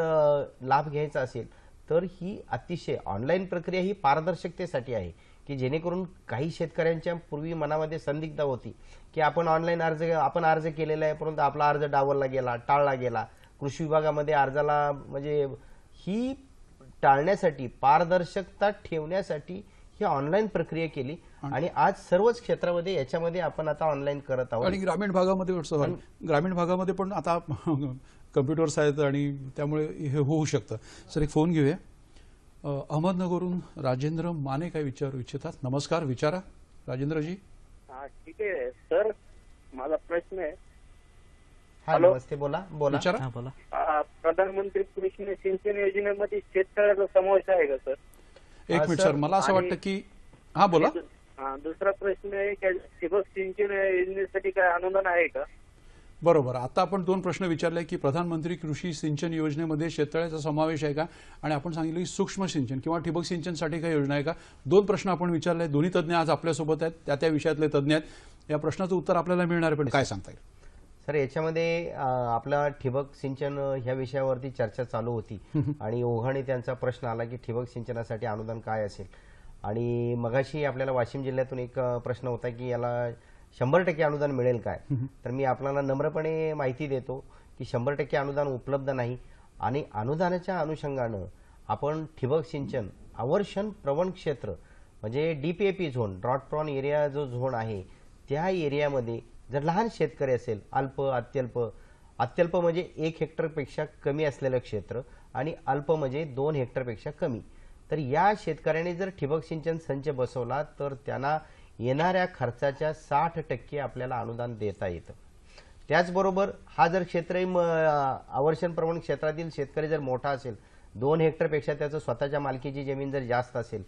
लाभ घ्यायचा असेल तर ही अतिशय ऑनलाईन प्रक्रिया ही पारदर्शकतेसाठी आहे की जेणेकरून काही शेतकऱ्यांच्या पूर्वी मनामध्ये संदिग्ध होती की आपण ऑनलाईन अर्ज आपण अर्ज केलेला आहे परंतु आपला अर्ज डावलला गेला टाळला गेला कृषी विभागामध्ये अर्जाला म्हणजे ही टाळण्यासाठी पारदर्शकता ठेवण्यासाठी ही ऑनलाईन प्रक्रिया केली आणि आज सर्वच क्षेत्रामध्ये याच्यामध्ये आपण आता ऑनलाईन करत आहोत आणि ग्रामीण भागामध्ये ग्रामीण भागामध्ये पण आता कम्प्युटर्स आहेत आणि त्यामुळे हे होऊ शकतं सर एक फोन घेऊया अहमदनगरहून राजेंद्र माने काय विचारू इच्छितात नमस्कार विचारा राजेंद्रजी हा ठीक आहे सर माझा प्रश्न आहे हा नमस्ते बोला बोला विचारा बोला प्रधानमंत्री कृषी सिंचन योजनेमध्ये शेततळ्याचा समावेश आहे का सर एक मिनिट सर मला असं वाटतं की हा बोला दुसरा प्रश्न आहे ठिबक सिंचन योजनेसाठी काय अनुदान आहे का बरोबर आता आपण दोन प्रश्न विचारले की प्रधानमंत्री कृषी सिंचन योजनेमध्ये शेततळ्याचा समावेश आहे का आणि आपण सांगितलं की सूक्ष्म सिंचन किंवा ठिबक सिंचनसाठी काही योजना आहे का दोन प्रश्न आपण विचारले दोन्ही तज्ज्ञ आज आपल्यासोबत आहेत त्या त्या विषयातले तज्ज्ञ आहेत या प्रश्नाचं उत्तर आपल्याला मिळणार आहे पण काय सांगता येईल सर याच्यामध्ये आपला ठिबक सिंचन ह्या विषयावरती चर्चा चालू होती आणि ओघाने त्यांचा प्रश्न आला की ठिबक सिंचनासाठी अनुदान काय असेल आणि मगाशी आपल्याला वाशिम जिल्ह्यातून एक प्रश्न होता की याला शंभर टक्के अनुदान मिळेल काय तर मी आपल्याला नम्रपणे माहिती देतो की शंभर टक्के अनुदान उपलब्ध नाही आणि अनुदानाच्या अनुषंगानं आपण ठिबक सिंचन आवर्षण प्रवण क्षेत्र म्हणजे D P A P zone drought prone area जो झोन आहे त्या एरियामध्ये जर लहान शेतकरी असेल अल्प अत्यल्प अत्यल्प म्हणजे एक हेक्टरपेक्षा कमी असलेलं क्षेत्र आणि अल्प म्हणजे दोन हेक्टरपेक्षा कमी तर या शेतकऱ्याने जर ठिबक सिंचन संच बसवला तर त्यांना येणाऱ्या खर्चाच्या साठ टक्के आपल्याला अनुदान देता येतं त्याचबरोबर हा जर क्षेत्रही म आवर्षणप्रमाण क्षेत्रातील शेतकरी जर मोठा असेल दोन हेक्टरपेक्षा त्याचं स्वतःच्या मालकीची जमीन जर जास्त असेल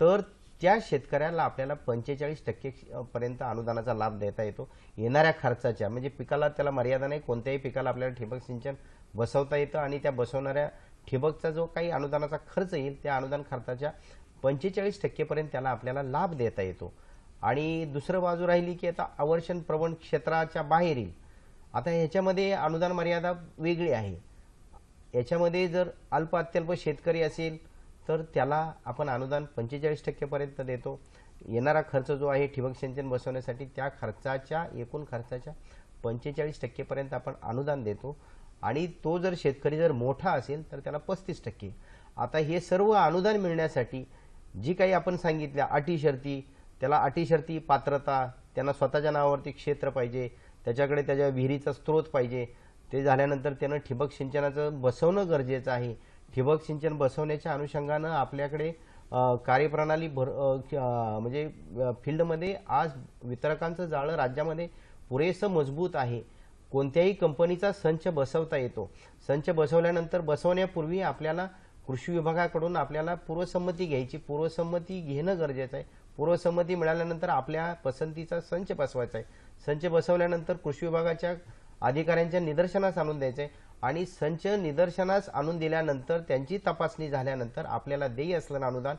तर त्या शेतकऱ्याला आपल्याला पंचेचाळीस टक्के पर्यंत अनुदानाचा लाभ देता येतो येणाऱ्या खर्चाच्या म्हणजे पिकाला त्याला मर्यादा नाही कोणत्याही पिकाला आपल्याला ठिबक सिंचन बसवता येतं आणि त्या बसवणाऱ्या ठिबकचा जो काही अनुदानाचा खर्च येईल त्या अनुदान खर्चाच्या पंचेचाळीस टक्केपर्यंत त्याला आपल्याला लाभ देता येतो आणि दुसरं बाजू राहिली की आता आवर्षण प्रवण क्षेत्राच्या बाहेर येईल आता ह्याच्यामध्ये अनुदान मर्यादा वेगळी आहे याच्यामध्ये जर अल्प अत्यल्प शेतकरी असेल तर त्याला आपण अनुदान पंचेचाळीस टक्केपर्यंत देतो येणारा खर्च जो आहे ठिबक सिंचन बसवण्यासाठी त्या खर्चाच्या एकूण खर्चाच्या पंचेचाळीस टक्केपर्यंत आपण अनुदान देतो आणि तो जर शेतकरी जर मोठा असेल तर त्याला पस्तीस टक्के आता हे सर्व अनुदान मिळण्यासाठी जी काही आपण सांगितल्या अटी शर्ती त्याला अटी शर्ती पात्रता त्यांना स्वतःच्या नावावरती क्षेत्र पाहिजे त्याच्याकडे त्याच्या विहिरीचा स्रोत पाहिजे ते झाल्यानंतर त्यानं ठिबक सिंचनाचं बसवणं गरजेचं आहे ठिबक सिंचन बसवण्याच्या अनुषंगानं आपल्याकडे कार्यप्रणाली भर म्हणजे फील्डमध्ये आज वितरकांचं जाळं राज्यामध्ये पुरेसं मजबूत आहे कोणत्याही कंपनीचा संच बसवता येतो संच बसवल्यानंतर बसवण्यापूर्वी आपल्याला कृषी विभागाकडून आपल्याला पूर्वसंमती घ्यायची पूर्वसंमती घेणं गरजेचं आहे पूर्वसंमती मिळाल्यानंतर आपल्या पसंतीचा संच बसवायचा आहे संच बसवल्यानंतर कृषी विभागाच्या अधिकाऱ्यांच्या निदर्शनास आणून द्यायचं आहे आणि संच निदर्शनास आणून दिल्यानंतर त्यांची तपासणी झाल्यानंतर आपल्याला देई असलेलं अनुदान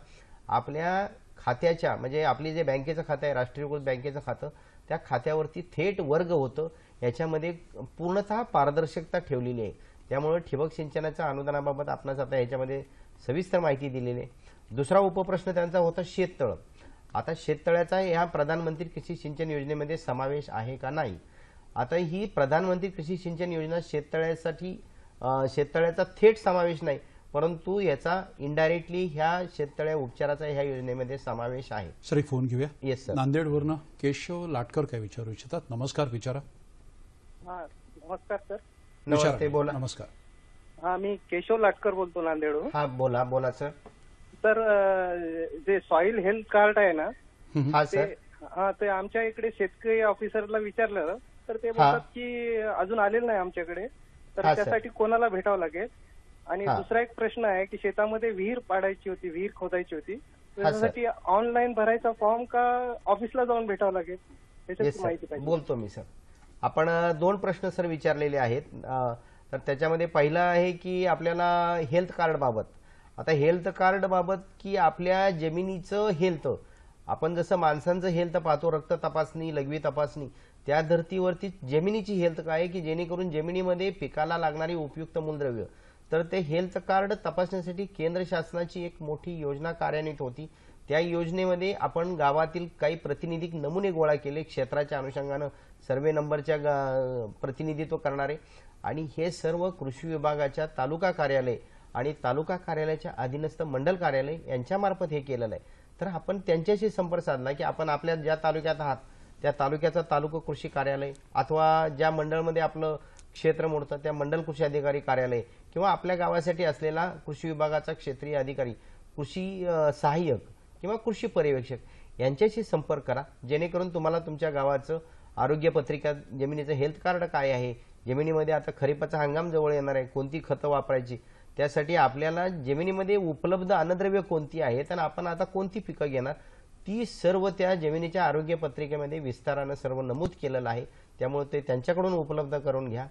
आपल्या खात्याच्या म्हणजे आपली जे बँकेचं खातं आहे राष्ट्रीयकृत बँकेचं खातं त्या खात्यावरती थेट वर्ग होतं याच्यामध्ये पूर्णतः पारदर्शकता ठेवलेली आहे त्यामुळे ठिबक सिंचनाच्या अनुदानाबाबत आपणास आता याच्यामध्ये सविस्तर माहिती दिलेली आहे दुसरा उपप्रश्न त्यांचा होता शेततळ आता शेततळ्याचा ह्या प्रधानमंत्री कृषी सिंचन योजनेमध्ये समावेश आहे का नाही आता ही प्रधानमंत्री कृषी सिंचन योजना शेततळ्यासाठी शेततळ्याचा थेट समावेश नाही परंतु याचा इनडायरेक्टली ह्या शेततळ्या उपचाराचा ह्या योजनेमध्ये समावेश आहे सर एक फोन घेऊया येस सर नांदेडवरनं केशव लाटकर काय विचारू इच्छितात नमस्कार विचारा हा नमस्कार सर नमस्ते बोला नमस्कार हा मी केशव लाटकर बोलतो नांदेड हा बोला बोला सर तर जे सॉइल हेल्थ कार्ड आहे ना हा सर हा ते आमच्या इकडे शेतकरी ऑफिसरला विचारलं तर ते बोलतात की अजून आलेलं नाही आमच्याकडे तर त्यासाठी कोणाला भेटावं लागेल आणि दुसरा एक प्रश्न आहे की शेतामध्ये विहीर पाडायची होती विहीर खोदायची होती त्यासाठी ऑनलाईन भरायचा फॉर्म का ऑफिसला जाऊन भेटावं लागेल त्याच्याची माहिती पाहिजे बोलतो मी सर आपण दोन प्रश्न सर विचारलेले आहेत तर त्याच्यामध्ये पहिला आहे की आपल्याला हेल्थ कार्ड बाबत आता हेल्थ कार्डबाबत की आपल्या जमिनीचं हेल्थ आपण जसं माणसांचं हेल्थ पाहतो रक्त तपासणी लघवी तपासणी त्या धर्तीवरती जमिनीची हेल्थ काय की जेणेकरून जमिनीमध्ये पिकाला लागणारी उपयुक्त मूलद्रव्य तर ते हेल्थ कार्ड तपासण्यासाठी केंद्र शासनाची एक मोठी योजना कार्यान्वित होती त्या योजनेमध्ये आपण गावातील काही प्रतिनिधिक नमुने गोळा केले क्षेत्राच्या अनुषंगानं सर्वे नंबरच्या प्रतिनिधित्व करणारे आणि हे सर्व कृषी विभागाच्या तालुका कार्यालय आणि तालुका कार्यालयाच्या अधीनस्थ मंडल कार्यालय यांच्यामार्फत हे केलेलं आहे तर आपण त्यांच्याशी संपर्क साधला की आपण आपल्या ज्या तालुक्यात आहात त्या तालुक्याचा तालुका कृषी कार्यालय अथवा ज्या मंडळमध्ये आपलं क्षेत्र मोडतं त्या मंडल कृषी अधिकारी कार्यालय किंवा आपल्या गावासाठी असलेला कृषी विभागाचा क्षेत्रीय अधिकारी कृषी सहाय्यक किंवा कृषी पर्यवेक्षक यांच्याशी संपर्क करा जेणेकरून तुम्हाला तुमच्या गावाचं आरोग्य पत्रिका जमिनीचं हेल्थ कार्ड काय आहे जमिनीमध्ये आता खरीपाचा हंगाम जवळ येणार आहे कोणती खतं वापरायची त्यासाठी आपल्याला जमिनीमध्ये उपलब्ध अन्नद्रव्य कोणती आहेत आणि आपण आता कोणती पिकं घेणार ती सर्व त्या जमिनीच्या आरोग्य पत्रिकेमध्ये विस्तारानं सर्व नमूद केलेलं आहे त्यामुळे ते त्यांच्याकडून उपलब्ध करून घ्या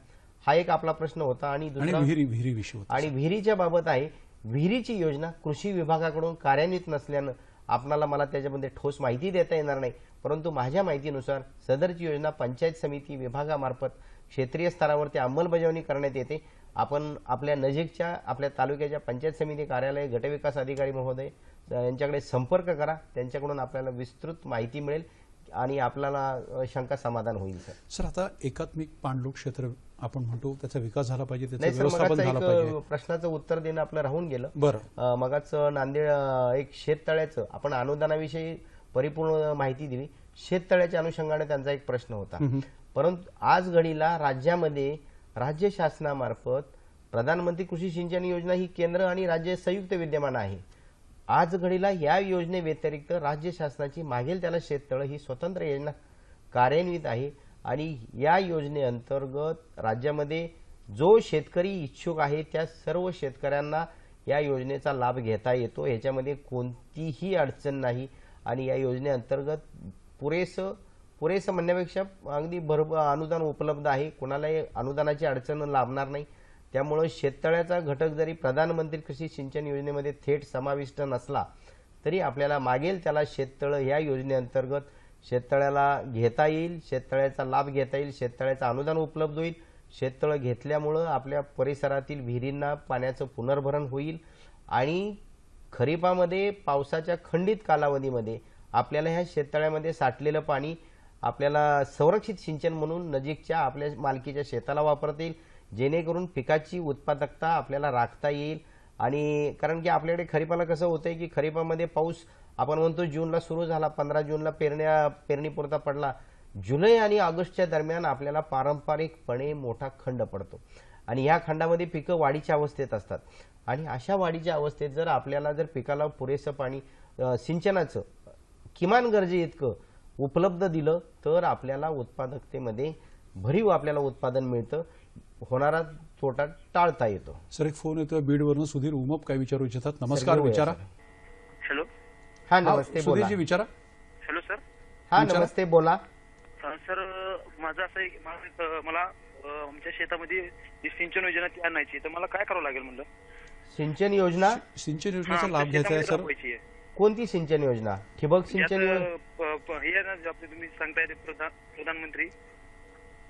हा एक आपला प्रश्न होता आणि विहिरी विहिरी विषय आणि विहिरीच्या बाबत आहे विहिरीची योजना कृषी विभागाकडून कार्यान्वित नसल्यानं आपणाला मला त्याच्यामध्ये ठोस माहिती देता येणार नाही परंतु माझ्या माहितीनुसार सदरची योजना पंचायत समिती विभागामार्फत क्षेत्रीय स्तरावरती अंमलबजावणी करण्यात येते आपण आपल्या नजीकच्या आपल्या तालुक्याच्या पंचायत समिती कार्यालय गटविकास अधिकारी महोदय यांच्याकडे संपर्क करा त्यांच्याकडून आपल्याला विस्तृत माहिती मिळेल आणि आपल्याला शंका समाधान होईल सर आता एकात्मिक पाणलोक क्षेत्र आपण म्हणतो त्याचा विकास झाला पाहिजे प्रश्नाचं उत्तर देणं आपलं राहून गेलं बरं मगाच नांदेड एक शेततळ्याचं आपण अनुदानाविषयी परिपूर्ण माहिती दिली शेततळ्याच्या अनुषंगाने त्यांचा एक प्रश्न होता परंतु आज घडीला राज्यामध्ये राज्य शासनामार्फत प्रधानमंत्री कृषी सिंचन योजना ही केंद्र आणि राज्य संयुक्त विद्यमान आहे आज घडीला या योजनेव्यतिरिक्त राज्य शासनाची मागील त्याला शेततळ ही स्वतंत्र योजना कार्यान्वित आहे आणि या योजनेअंतर्गत राज्यामध्ये जो शेतकरी इच्छुक आहे त्या सर्व शेतकऱ्यांना या योजनेचा लाभ घेता येतो याच्यामध्ये कोणतीही अडचण नाही आणि या योजनेअंतर्गत पुरेसं पुरेसं म्हणण्यापेक्षा अगदी भरपूर अनुदान उपलब्ध आहे कोणालाही अनुदानाची अडचण लाभणार नाही त्यामुळं शेततळ्याचा घटक जरी प्रधानमंत्री कृषी सिंचन योजनेमध्ये थेट समाविष्ट नसला तरी आपल्याला मागेल त्याला शेततळं ह्या योजनेअंतर्गत शेततळ्याला घेता येईल शेततळ्याचा लाभ घेता येईल शेततळ्याचं अनुदान उपलब्ध होईल शेततळं घेतल्यामुळं आपल्या परिसरातील विहिरींना पाण्याचं पुनर्भरण होईल आणि खरीपामध्ये पावसाच्या खंडित कालावधीमध्ये आपल्याला ह्या शेततळ्यामध्ये साठलेलं पाणी आपल्याला संरक्षित सिंचन म्हणून नजीकच्या आपल्या मालकीच्या शेताला वापरता येईल जेणेकरून पिकाची उत्पादकता आपल्याला राखता येईल आणि कारण की आपल्याकडे खरीपाला कसं होतं आहे की खरीपामध्ये पाऊस आपण म्हणतो जूनला सुरू झाला पंधरा जूनला पेरण्या पेरणीपुरता पडला जुलै आणि ऑगस्टच्या दरम्यान आपल्याला पारंपरिकपणे मोठा खंड पडतो आणि या खंडामध्ये पिकं वाढीच्या अवस्थेत असतात आणि अशा वाढीच्या अवस्थेत जर आपल्याला जर पिकाला पुरेसं पाणी सिंचनाचं किमान गरजे इतकं उपलब्ध दिलं तर आपल्याला उत्पादकतेमध्ये भरीव आपल्याला उत्पादन मिळतं होणारा तोटा टाळता येतो सर एक फोन येतो वरून सुधीर उमप काय विचारू इच्छितात नमस्कार विचारा हॅलो हा नमस्ते सुधीरजी विचारा हॅलो सर हा नमस्ते बोला सर माझं असं मला आमच्या शेतामध्ये सिंचन योजना ती आणायची तर मला काय करावं लागेल म्हणलं सिंचन योजना सिंचन योजनेचा लाभ घ्यायचा आहे सर कोणती सिंचन योजना ठिबक सिंचन हे ना तुम्ही सांगताय प्रधानमंत्री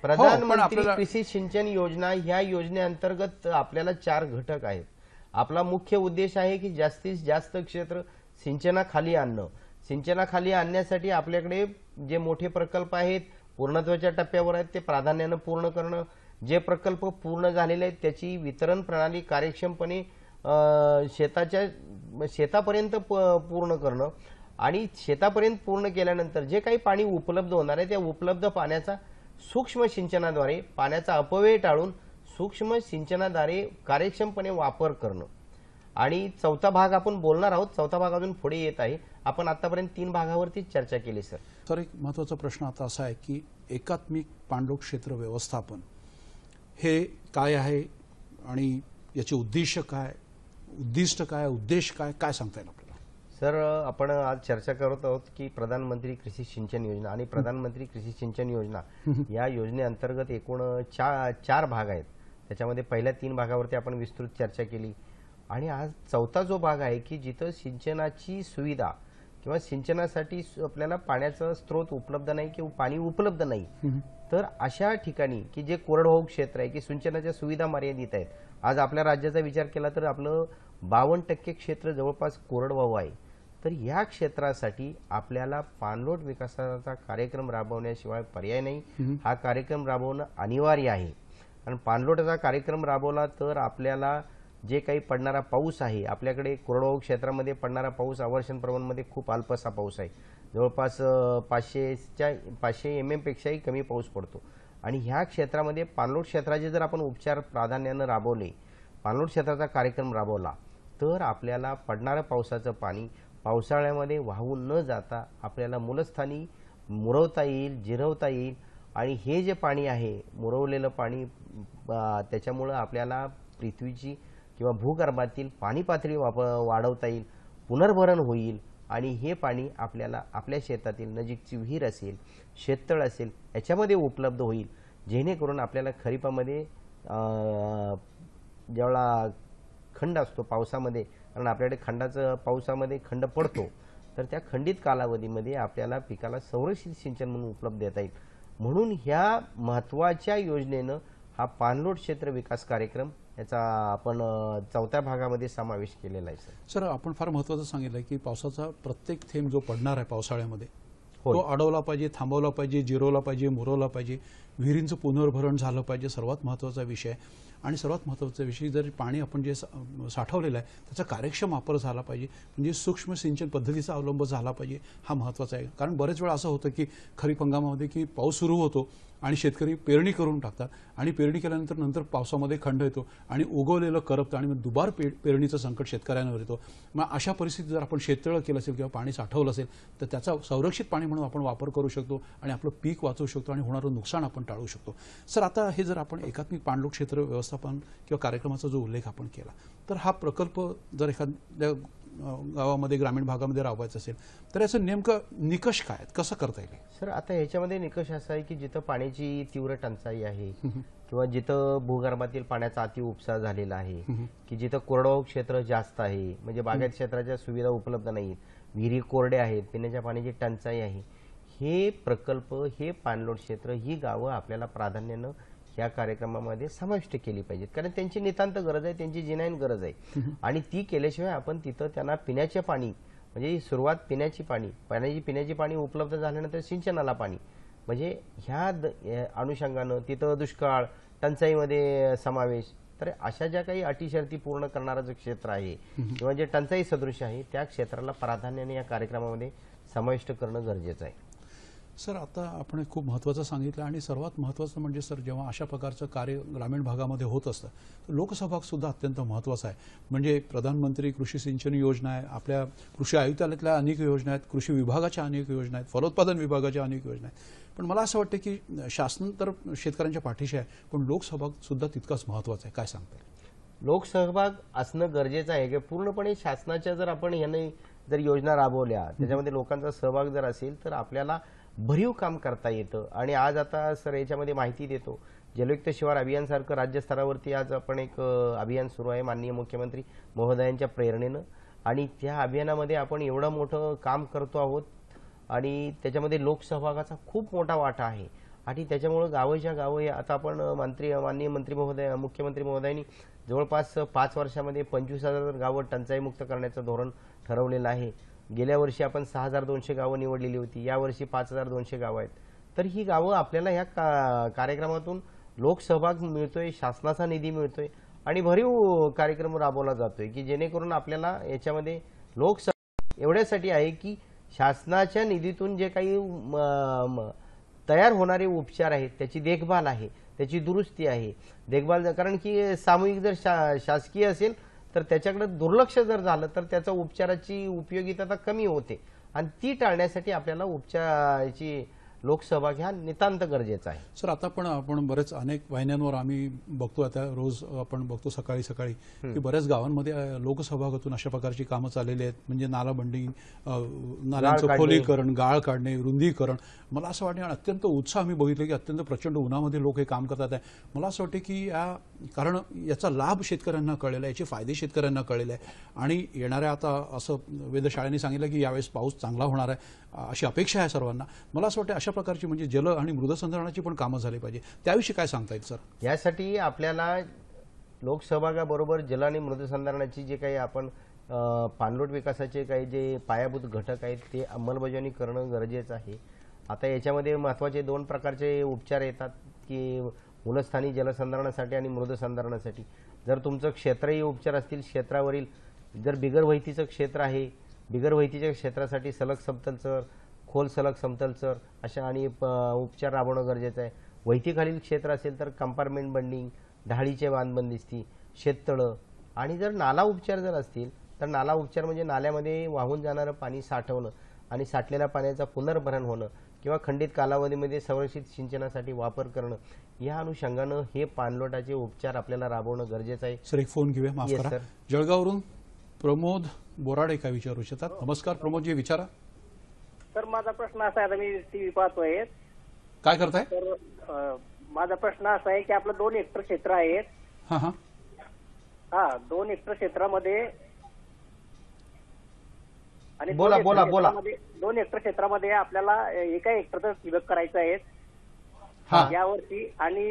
प्रधानमंत्री हो, कृषी सिंचन योजना ह्या योजनेअंतर्गत आपल्याला चार घटक आहेत आपला मुख्य उद्देश आहे की जास्तीत जास्त क्षेत्र सिंचनाखाली आणणं सिंचनाखाली आणण्यासाठी आपल्याकडे जे मोठे प्रकल्प आहेत पूर्णत्वाच्या टप्प्यावर आहेत ते प्राधान्यानं पूर्ण करणं जे प्रकल्प पूर्ण झालेले आहेत त्याची वितरण प्रणाली कार्यक्षमपणे शेताच्या शेतापर्यंत पूर्ण करणं आणि शेतापर्यंत पूर्ण केल्यानंतर जे काही पाणी उपलब्ध होणार आहे त्या उपलब्ध पाण्याचा सूक्ष्म सिंचनाद्वारे पाण्याचा अपव्यय टाळून सूक्ष्म सिंचनाद्वारे कार्यक्षमपणे वापर करणं आणि चौथा भाग आपण बोलणार आहोत चौथा भाग अजून पुढे येत आहे आपण आतापर्यंत तीन भागावरती चर्चा केली सर सर एक महत्वाचा प्रश्न आता असा आहे की एकात्मिक पांडव क्षेत्र व्यवस्थापन हे काय आहे आणि याचे उद्दिष्ट काय उद्दिष्ट काय उद्देश काय काय सांगता येईल सर आपण आज चर्चा करत आहोत की प्रधानमंत्री कृषी सिंचन योजना आणि प्रधानमंत्री कृषी सिंचन योजना या योजनेअंतर्गत एकूण चा चार भाग आहेत त्याच्यामध्ये पहिल्या तीन भागावरती आपण विस्तृत चर्चा केली आणि आज चौथा जो भाग आहे की जिथं सिंचनाची सुविधा किंवा सिंचनासाठी आपल्याला पाण्याचा स्रोत उपलब्ध नाही किंवा पाणी उपलब्ध नाही तर अशा ठिकाणी की जे कोरडवाहू क्षेत्र आहे की सिंचनाच्या सुविधा मर्यादित आहेत आज आपल्या राज्याचा विचार केला तर आपलं बावन्न टक्के क्षेत्र जवळपास कोरडवाहू आहे तर या क्षेत्रासाठी आपल्याला पाणलोट विकासाचा कार्यक्रम राबवण्याशिवाय पर्याय नाही हा कार्यक्रम राबवणं अनिवार्य आहे कारण पाणलोटाचा कार्यक्रम राबवला तर आपल्याला जे काही पडणारा पाऊस आहे आपल्याकडे कोरडवाहू क्षेत्रामध्ये पडणारा पाऊस आवर्षण प्रमाणमध्ये खूप अल्पसा पाऊस आहे जवळपास पाचशेच्या पाचशे एम एमपेक्षाही कमी पाऊस पडतो आणि ह्या क्षेत्रामध्ये पाणलोट क्षेत्राचे जर आपण उपचार प्राधान्यानं राबवले पाणलोट क्षेत्राचा कार्यक्रम राबवला तर आपल्याला पडणारं पावसाचं पाणी पावसाळ्यामध्ये वाहून न जाता आपल्याला मूलस्थानी मुरवता येईल जिरवता येईल आणि हे जे पाणी आहे मुरवलेलं पाणी त्याच्यामुळं आपल्याला पृथ्वीची किंवा भूगर्भातील पाणी पातळी वाप वाढवता येईल पुनर्भरण होईल आणि हे पाणी आपल्याला आपल्या शेतातील नजीकची विहीर असेल शेततळ असेल याच्यामध्ये उपलब्ध होईल जेणेकरून आपल्याला खरीपामध्ये जेवढा खंड असतो पावसामध्ये कारण आपल्याकडे खंडाचं पावसामध्ये खंड पडतो तर त्या खंडित कालावधीमध्ये आपल्याला पिकाला संरक्षित सिंचन म्हणून उपलब्ध देता येईल म्हणून ह्या महत्त्वाच्या योजनेनं हा पाणलोट क्षेत्र विकास कार्यक्रम याचा आपण चौथ्या भागामध्ये समावेश केलेला आहे सर सर आपण फार महत्त्वाचं सांगितलं की पावसाचा प्रत्येक थेंब जो पडणार आहे पावसाळ्यामध्ये तो अडवला पाहिजे थांबवला पाहिजे जिरवला पाहिजे मुरवला पाहिजे विहिरींचं पुनर्भरण झालं पाहिजे सर्वात महत्त्वाचा विषय आहे आणि सर्वात महत्त्वाचा विषय जर पाणी आपण जे साठवलेलं आहे त्याचा कार्यक्षम वापर झाला पाहिजे म्हणजे सूक्ष्म सिंचन पद्धतीचा अवलंब झाला पाहिजे हा महत्त्वाचा आहे कारण बरेच वेळा असं होतं की खरीप हंगामामध्ये की पाऊस सुरू होतो आणि शेतकरी पेरणी करून टाकतात आणि पेरणी केल्यानंतर नंतर पावसामध्ये खंड येतो आणि उगवलेलं करपतं आणि मग दुबार पे पेरणीचं संकट शेतकऱ्यांवर येतो मग अशा परिस्थितीत जर आपण शेततळं केलं असेल किंवा पाणी साठवलं असेल तर त्याचा संरक्षित पाणी म्हणून आपण वापर करू शकतो आणि आपलं पीक वाचवू शकतो आणि होणारं नुकसान आपण टाळू शकतो सर आता हे जर आपण एकात्मिक पाणलोट क्षेत्र व्यवस्थापन किंवा कार्यक्रमाचा जो उल्लेख आपण केला तर हा प्रकल्प जर एखाद्या गावामध्ये ग्रामीण भागामध्ये राबवायचं असेल तर याचं नेमकं निकष काय आहेत कसं करता येईल सर आता ह्याच्यामध्ये निकष असा आहे की जिथं पाण्याची तीव्र टंचाई आहे किंवा जिथं भूगर्भातील पाण्याचा अति उपसा झालेला आहे की जिथं कोरडवाहू क्षेत्र जास्त आहे म्हणजे बागायत क्षेत्राच्या सुविधा उपलब्ध नाहीत विहिरी कोरडे आहेत पिण्याच्या पाण्याची टंचाई आहे हे प्रकल्प हे पाणलोट क्षेत्र ही गावं आपल्याला प्राधान्यानं या कार्यक्रमामध्ये समाविष्ट केली पाहिजेत कारण त्यांची नितांत गरज आहे त्यांची जिनाईन गरज आहे आणि ती केल्याशिवाय आपण तिथं त्यांना पिण्याचे पाणी म्हणजे सुरुवात पिण्याची पाणी पाण्याची पिण्याची पाणी उपलब्ध झाल्यानंतर सिंचनाला पाणी म्हणजे ह्या अनुषंगानं तिथं दुष्काळ टंचाईमध्ये समावेश तर अशा ज्या काही अटी शर्ती पूर्ण करणारं जे क्षेत्र आहे किंवा जे टंचाई सदृश आहे त्या क्षेत्राला प्राधान्याने या कार्यक्रमामध्ये समाविष्ट करणं गरजेचं आहे सर आता आपण खूप महत्वाचं सांगितलं आणि सर्वात महत्त्वाचं म्हणजे सर जेव्हा अशा प्रकारचं कार्य ग्रामीण भागामध्ये होत असतं तर सुद्धा अत्यंत महत्त्वाचा आहे म्हणजे प्रधानमंत्री कृषी सिंचन योजना आहे आपल्या कृषी आयुक्तालयातल्या अनेक योजना आहेत कृषी विभागाच्या अनेक योजना आहेत फलोत्पादन विभागाच्या अनेक योजना आहेत पण मला असं वाटतं की शासन तर शेतकऱ्यांच्या पाठीशी आहे पण सुद्धा तितकाच महत्त्वाचा आहे काय सांगता लोकसहभाग असणं गरजेचं आहे की पूर्णपणे शासनाच्या जर आपण याने जर योजना राबवल्या त्याच्यामध्ये लोकांचा सहभाग जर असेल तर आपल्याला भरीव काम करता येतं आणि आज आता सर याच्यामध्ये माहिती देतो जलयुक्त शिवार अभियानसारखं राज्यस्तरावरती आज आपण एक अभियान सुरू आहे माननीय मुख्यमंत्री महोदयांच्या प्रेरणेनं आणि त्या अभियानामध्ये आपण एवढं मोठं काम करतो आहोत आणि त्याच्यामध्ये लोकसहभागाचा खूप मोठा वाटा आहे आणि त्याच्यामुळं गावच्या गावं हे आता आपण मंत्री माननीय मंत्री महोदय मुख्यमंत्री महोदयांनी जवळपास पाच वर्षामध्ये पंचवीस हजार गावं टंचाईमुक्त करण्याचं धोरण ठरवलेलं आहे गेल्या वर्षी आपण सहा हजार दोनशे गावं निवडलेली होती यावर्षी पाच हजार दोनशे गावं आहेत तर ही गावं आपल्याला ह्या का कार्यक्रमातून लोकसहभाग मिळतोय शासनाचा निधी मिळतोय आणि भरीव कार्यक्रम राबवला जातोय की जेणेकरून आपल्याला याच्यामध्ये लोकसभा एवढ्यासाठी आहे की शासनाच्या निधीतून जे काही तयार होणारे उपचार आहेत त्याची देखभाल आहे त्याची दुरुस्ती आहे देखभाल कारण की सामूहिक जर शा शासकीय असेल तर त्याच्याकडे दुर्लक्ष जर झालं तर त्याचा उपचाराची उपयोगिता कमी होते आणि ती टाळण्यासाठी आपल्याला उपचाराची लोकसभा घ्या नितांत गरजेचा आहे सर आता पण आपण बरेच अनेक वाहिन्यांवर आम्ही बघतो आता रोज आपण बघतो सकाळी सकाळी की बऱ्याच गावांमध्ये लोकसभागातून अशा प्रकारची कामं चाललेली आहेत म्हणजे नाला बंडिंग नाल्यांचं खोलीकरण गाळ काढणे रुंदीकरण मला असं वाटतं अत्यंत उत्साह आम्ही बघितलं की अत्यंत प्रचंड उन्हामध्ये लोक हे काम करतात आहे मला असं वाटतं की या कारण याचा लाभ शेतकऱ्यांना कळलेला आहे याचे फायदे शेतकऱ्यांना कळलेले आहे आणि येणाऱ्या आता असं वेधशाळेने सांगितलं की यावेळेस पाऊस चांगला होणार आहे अशी अपेक्षा आहे सर्वांना मला असं वाटतं अशा प्रकारची म्हणजे जल आणि मृदसंधारणाची पण कामं झाली पाहिजे त्याविषयी काय सांगता येईल सर यासाठी आपल्याला लोकसहभागाबरोबर जल आणि मृदसंधारणाची जे काही आपण पाणलोट विकासाचे काही जे पायाभूत घटक आहेत ते अंमलबजावणी करणं गरजेचं आहे आता याच्यामध्ये महत्त्वाचे दोन प्रकारचे उपचार येतात की मूलस्थानी जलसंधारणासाठी आणि मृदसंधारणासाठी जर तुमचं क्षेत्रही उपचार असतील क्षेत्रावरील जर बिगरवहितीचं क्षेत्र आहे बिगरवहितीच्या क्षेत्रासाठी सलग समतलचर खोल सलग समतल सर अशा आणि उपचार राबवणं गरजेचं आहे वैतीखालील क्षेत्र असेल तर कंपार्टमेंट बंडिंग ढाळीचे बांधबंदिस्ती शेततळं आणि जर नाला उपचार जर असतील तर नाला उपचार म्हणजे नाल्यामध्ये वाहून जाणारं पाणी साठवणं आणि साठलेल्या पाण्याचा पुनर्भरण होणं किंवा खंडित कालावधीमध्ये संरक्षित सिंचनासाठी वापर करणं या अनुषंगानं हे पाणलोटाचे उपचार आपल्याला राबवणं गरजेचं आहे सर एक फोन घेऊया माफ करा जळगाववरून प्रमोद बोराडे काय विचारू शकतात नमस्कार प्रमोदजी विचारा तर माझा प्रश्न असा आहे आता मी टीव्ही पाहतोय काय करताय तर माझा प्रश्न असा आहे की आपलं दोन हेक्टर क्षेत्र आहे हा दोन हेक्टर क्षेत्रामध्ये आणि बोला, बोला, बोला. दोन हेक्टर क्षेत्रामध्ये आपल्याला एका हेक्टरचं विभाग करायचा आहे हा यावर्षी आणि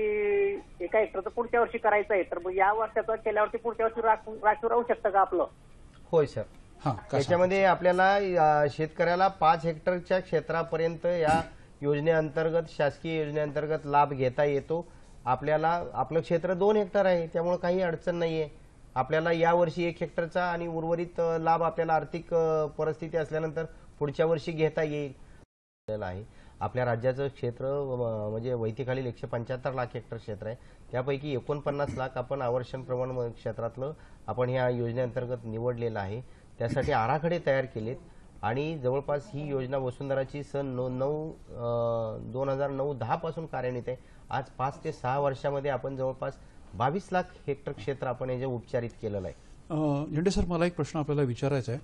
एका हेक्टरचं पुढच्या वर्षी करायचं आहे तर मग या वर्षाचं केल्यावरती पुढच्या वर्षी राखून राखीव राहू शकतं का आपलं होय सर त्याच्यामध्ये आपल्याला शेतकऱ्याला पाच हेक्टरच्या क्षेत्रापर्यंत या योजनेअंतर्गत शासकीय योजनेअंतर्गत लाभ घेता येतो आपल्याला आपलं क्षेत्र दोन हेक्टर आहे त्यामुळे काही अडचण नाहीये आपल्याला यावर्षी एक हेक्टरचा आणि उर्वरित लाभ आपल्याला आर्थिक परिस्थिती असल्यानंतर पुढच्या वर्षी घेता येईल आहे आपल्या राज्याचं क्षेत्र म्हणजे वैतीखालील एकशे पंच्याहत्तर लाख हेक्टर क्षेत्र आहे त्यापैकी एकोणपन्नास लाख आपण आवर्षण प्रमाण क्षेत्रातलं आपण ह्या योजनेअंतर्गत निवडलेलं आहे त्यासाठी आराखडे तयार केलेत आणि जवळपास ही योजना वसुंधराची सन नऊ नऊ दोन हजार नऊ दहापासून कार्यान्वित आहे आज पाच ते सहा वर्षामध्ये आपण जवळपास बावीस लाख हेक्टर क्षेत्र आपण याच्या उपचारित केलेलं आहे झेंडे सर मला एक प्रश्न आपल्याला विचारायचा आहे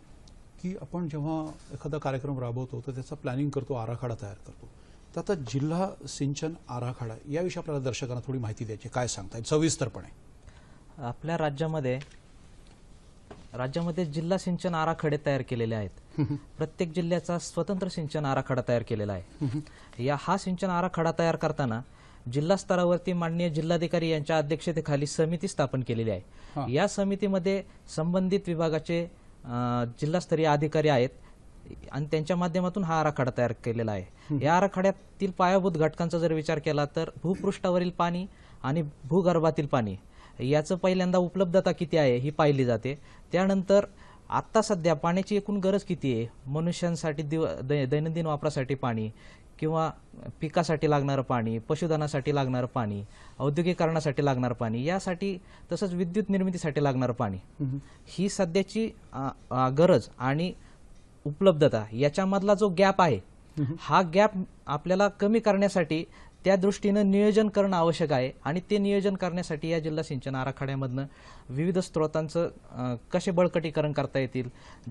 की आपण जेव्हा एखादा कार्यक्रम राबवतो तर त्याचा प्लॅनिंग करतो आराखडा तयार करतो तर आता जिल्हा सिंचन आराखडा याविषयी आपल्याला दर्शकांना थोडी माहिती द्यायची काय सांगताय सविस्तरपणे आपल्या राज्यामध्ये राज्यामध्ये जिल्हा सिंचन आराखडे तयार केलेले आहेत प्रत्येक जिल्ह्याचा स्वतंत्र सिंचन आराखडा तयार केलेला आहे या हा सिंचन आराखडा तयार करताना जिल्हा स्तरावरती माननीय जिल्हाधिकारी यांच्या अध्यक्षतेखाली समिती स्थापन केलेली आहे या समितीमध्ये संबंधित विभागाचे जिल्हास्तरीय अधिकारी आहेत आणि त्यांच्या माध्यमातून हा आराखडा तयार केलेला आहे या आराखड्यातील पायाभूत घटकांचा जर विचार केला तर भूपृष्ठावरील पाणी आणि भूगर्भातील पाणी याचं पहिल्यांदा उपलब्धता किती आहे ही पाहिली जाते त्यानंतर आत्ता सध्या पाण्याची एकूण गरज किती आहे मनुष्यांसाठी दिव दैनंदिन वापरासाठी पाणी किंवा पिकासाठी लागणारं पाणी पशुधनासाठी लागणारं पाणी औद्योगिकरणासाठी लागणारं पाणी यासाठी तसंच विद्युत निर्मितीसाठी लागणारं पाणी ही सध्याची गरज आणि उपलब्धता याच्यामधला जो गॅप आहे हा गॅप आपल्याला कमी करण्यासाठी त्या दृष्टीनं नियोजन करणं आवश्यक आहे आणि ते नियोजन करण्यासाठी या जिल्हा सिंचन आराखड्यामधनं विविध स्रोतांचं कसे बळकटीकरण करता येतील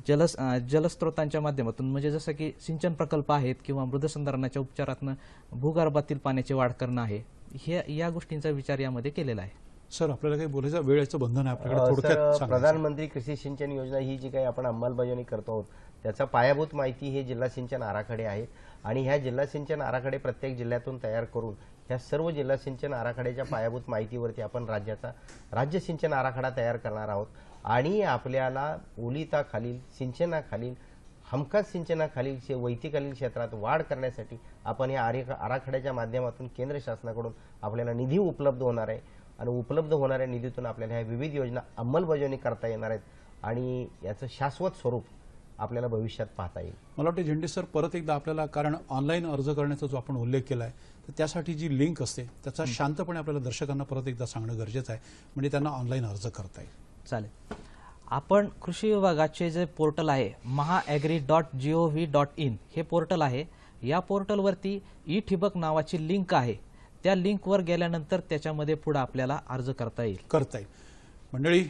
जल जलस्रोतांच्या माध्यमातून म्हणजे जसं की सिंचन प्रकल्प आहेत किंवा मृदसंधारणाच्या उपचारातनं भूगर्भातील पाण्याची वाढ करणं आहे हे या गोष्टींचा विचार यामध्ये केलेला आहे सर आपल्याला काही बोलायचं वेळेचं बंधन आहे आपल्याकडे थोडक्यात प्रधानमंत्री कृषी सिंचन योजना ही जी काही आपण अंमलबजावणी करतो आहोत त्याचा पायाभूत माहिती हे जिल्हा सिंचन आराखडे आहेत आणि ह्या जिल्हा सिंचन आराखडे प्रत्येक जिल्ह्यातून तयार करून ह्या सर्व जिल्हा सिंचन आराखड्याच्या पायाभूत माहितीवरती आपण राज्याचा राज्य सिंचन आराखडा तयार करणार आहोत आणि आपल्याला ओलिताखालील सिंचनाखालील हमखास सिंचनाखालील शे वैतीखालील क्षेत्रात वाढ करण्यासाठी आपण या आरे आराखड्याच्या माध्यमातून केंद्र शासनाकडून आपल्याला निधी उपलब्ध होणार आहे आणि उपलब्ध होणाऱ्या निधीतून आपल्याला ह्या विविध योजना अंमलबजावणी करता येणार आहेत आणि याचं शाश्वत स्वरूप आपल्याला भविष्यात पाहता येईल मला वाटतं झेंडे सर परत एकदा आपल्याला कारण ऑनलाईन अर्ज करण्याचा जो आपण उल्लेख केला आहे तर त्यासाठी जी लिंक असते त्याचा शांतपणे आपल्याला दर्शकांना परत एकदा सांगणं गरजेचं आहे म्हणजे त्यांना ऑनलाईन अर्ज करता येईल चालेल आपण कृषी विभागाचे जे पोर्टल आहे Maha agri dot G O V dot in हे पोर्टल आहे या पोर्टलवरती ई ठिबक नावाची लिंक आहे त्या लिंकवर गेल्यानंतर त्याच्यामध्ये पुढे आपल्याला अर्ज करता येईल करता येईल मंडळी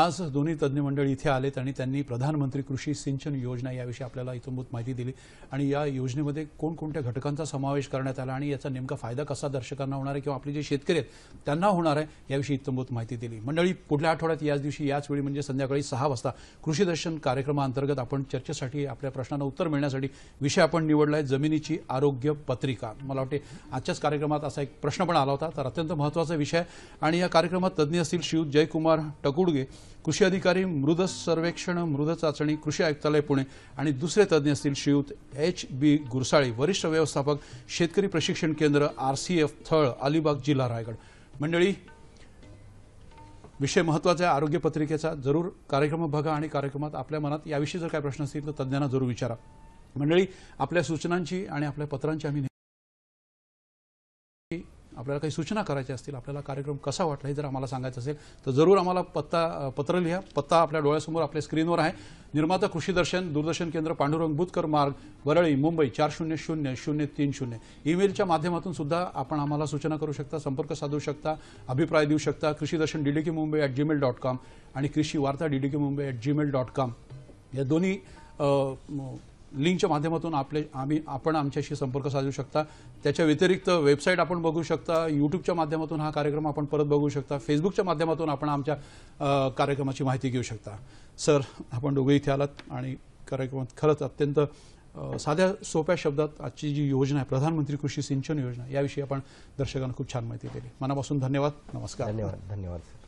आज दोन्ही तज्ज्ञ मंडळ इथे आलेत आणि त्यांनी प्रधानमंत्री कृषी सिंचन योजना याविषयी आपल्याला इथंभूत माहिती दिली आणि या योजनेमध्ये कोणकोणत्या घटकांचा समावेश करण्यात आला आणि याचा नेमका फायदा कसा दर्शकांना होणार आहे किंवा आपले जे शेतकरी आहेत त्यांना होणार आहे याविषयी इतंभूत माहिती दिली मंडळी पुढल्या आठवड्यात याच दिवशी याच वेळी म्हणजे संध्याकाळी सहा वाजता कृषी दर्शन कार्यक्रमाअंतर्गत आपण चर्चेसाठी आपल्या प्रश्नांना उत्तर मिळण्यासाठी विषय आपण निवडला आहे जमिनीची आरोग्य पत्रिका मला वाटते आजच्याच कार्यक्रमात असा एक प्रश्न पण आला होता तर अत्यंत महत्त्वाचा विषय आणि या कार्यक्रमात तज्ज्ञ असतील शिव जयकुमार टकुडगे कृषी अधिकारी मृद सर्वेक्षण मृद चाचणी कृषी आयुक्तालय पुणे आणि दुसरे तज्ज्ञ असतील श्रीयुत एच बी गुरसाळे वरिष्ठ व्यवस्थापक शेतकरी प्रशिक्षण केंद्र R C F Thal Alibag जिल्हा रायगड मंडळी विषय महत्वाचा आहे आरोग्य पत्रिकेचा जरूर कार्यक्रम बघा आणि कार्यक्रमात आपल्या मनात याविषयी जर काय प्रश्न असतील तर तज्ज्ञांना जरूर विचारा मंडळी आपल्या सूचनांची आणि आपल्या पत्रांची आम्ही आपल्याला काही सूचना करायच्या असतील आपल्याला कार्यक्रम कसा वाटला हे जर आम्हाला सांगायचं असेल तर जरूर आम्हाला पत्ता पत्र लिहा पत्ता आपल्या डोळ्यासमोर आपल्या स्क्रीनवर आहे निर्माता कृषी दर्शन दूरदर्शन केंद्र पांडुरंग बुतकर मार्ग वरळी मुंबई चार शून्य शून्य शून्य तीन शून्य ईमेलच्या माध्यमातून सुद्धा आपण आम्हाला सूचना करू शकता संपर्क साधू शकता अभिप्राय देऊ शकता Krishi Darshan D D Mumbai at Gmail dot com आणि Krishi Varta D D Mumbai at Gmail dot com या दोन्ही लिंकच्या माध्यमातून आपले आम्ही आपण आमच्याशी संपर्क साधू शकता त्याच्या व्यतिरिक्त वेबसाईट आपण बघू शकता यूट्यूबच्या माध्यमातून हा कार्यक्रम आपण परत बघू शकता फेसबुकच्या माध्यमातून आपण आमच्या कार्यक्रमाची माहिती घेऊ शकता सर आपण दोघे इथे आलात आणि कार्यक्रमात खरंच अत्यंत साध्या सोप्या शब्दात आजची जी योजना आहे प्रधानमंत्री कृषी सिंचन योजना याविषयी आपण दर्शकांना खूप छान माहिती दिली मनापासून धन्यवाद नमस्कार धन्यवाद धन्यवाद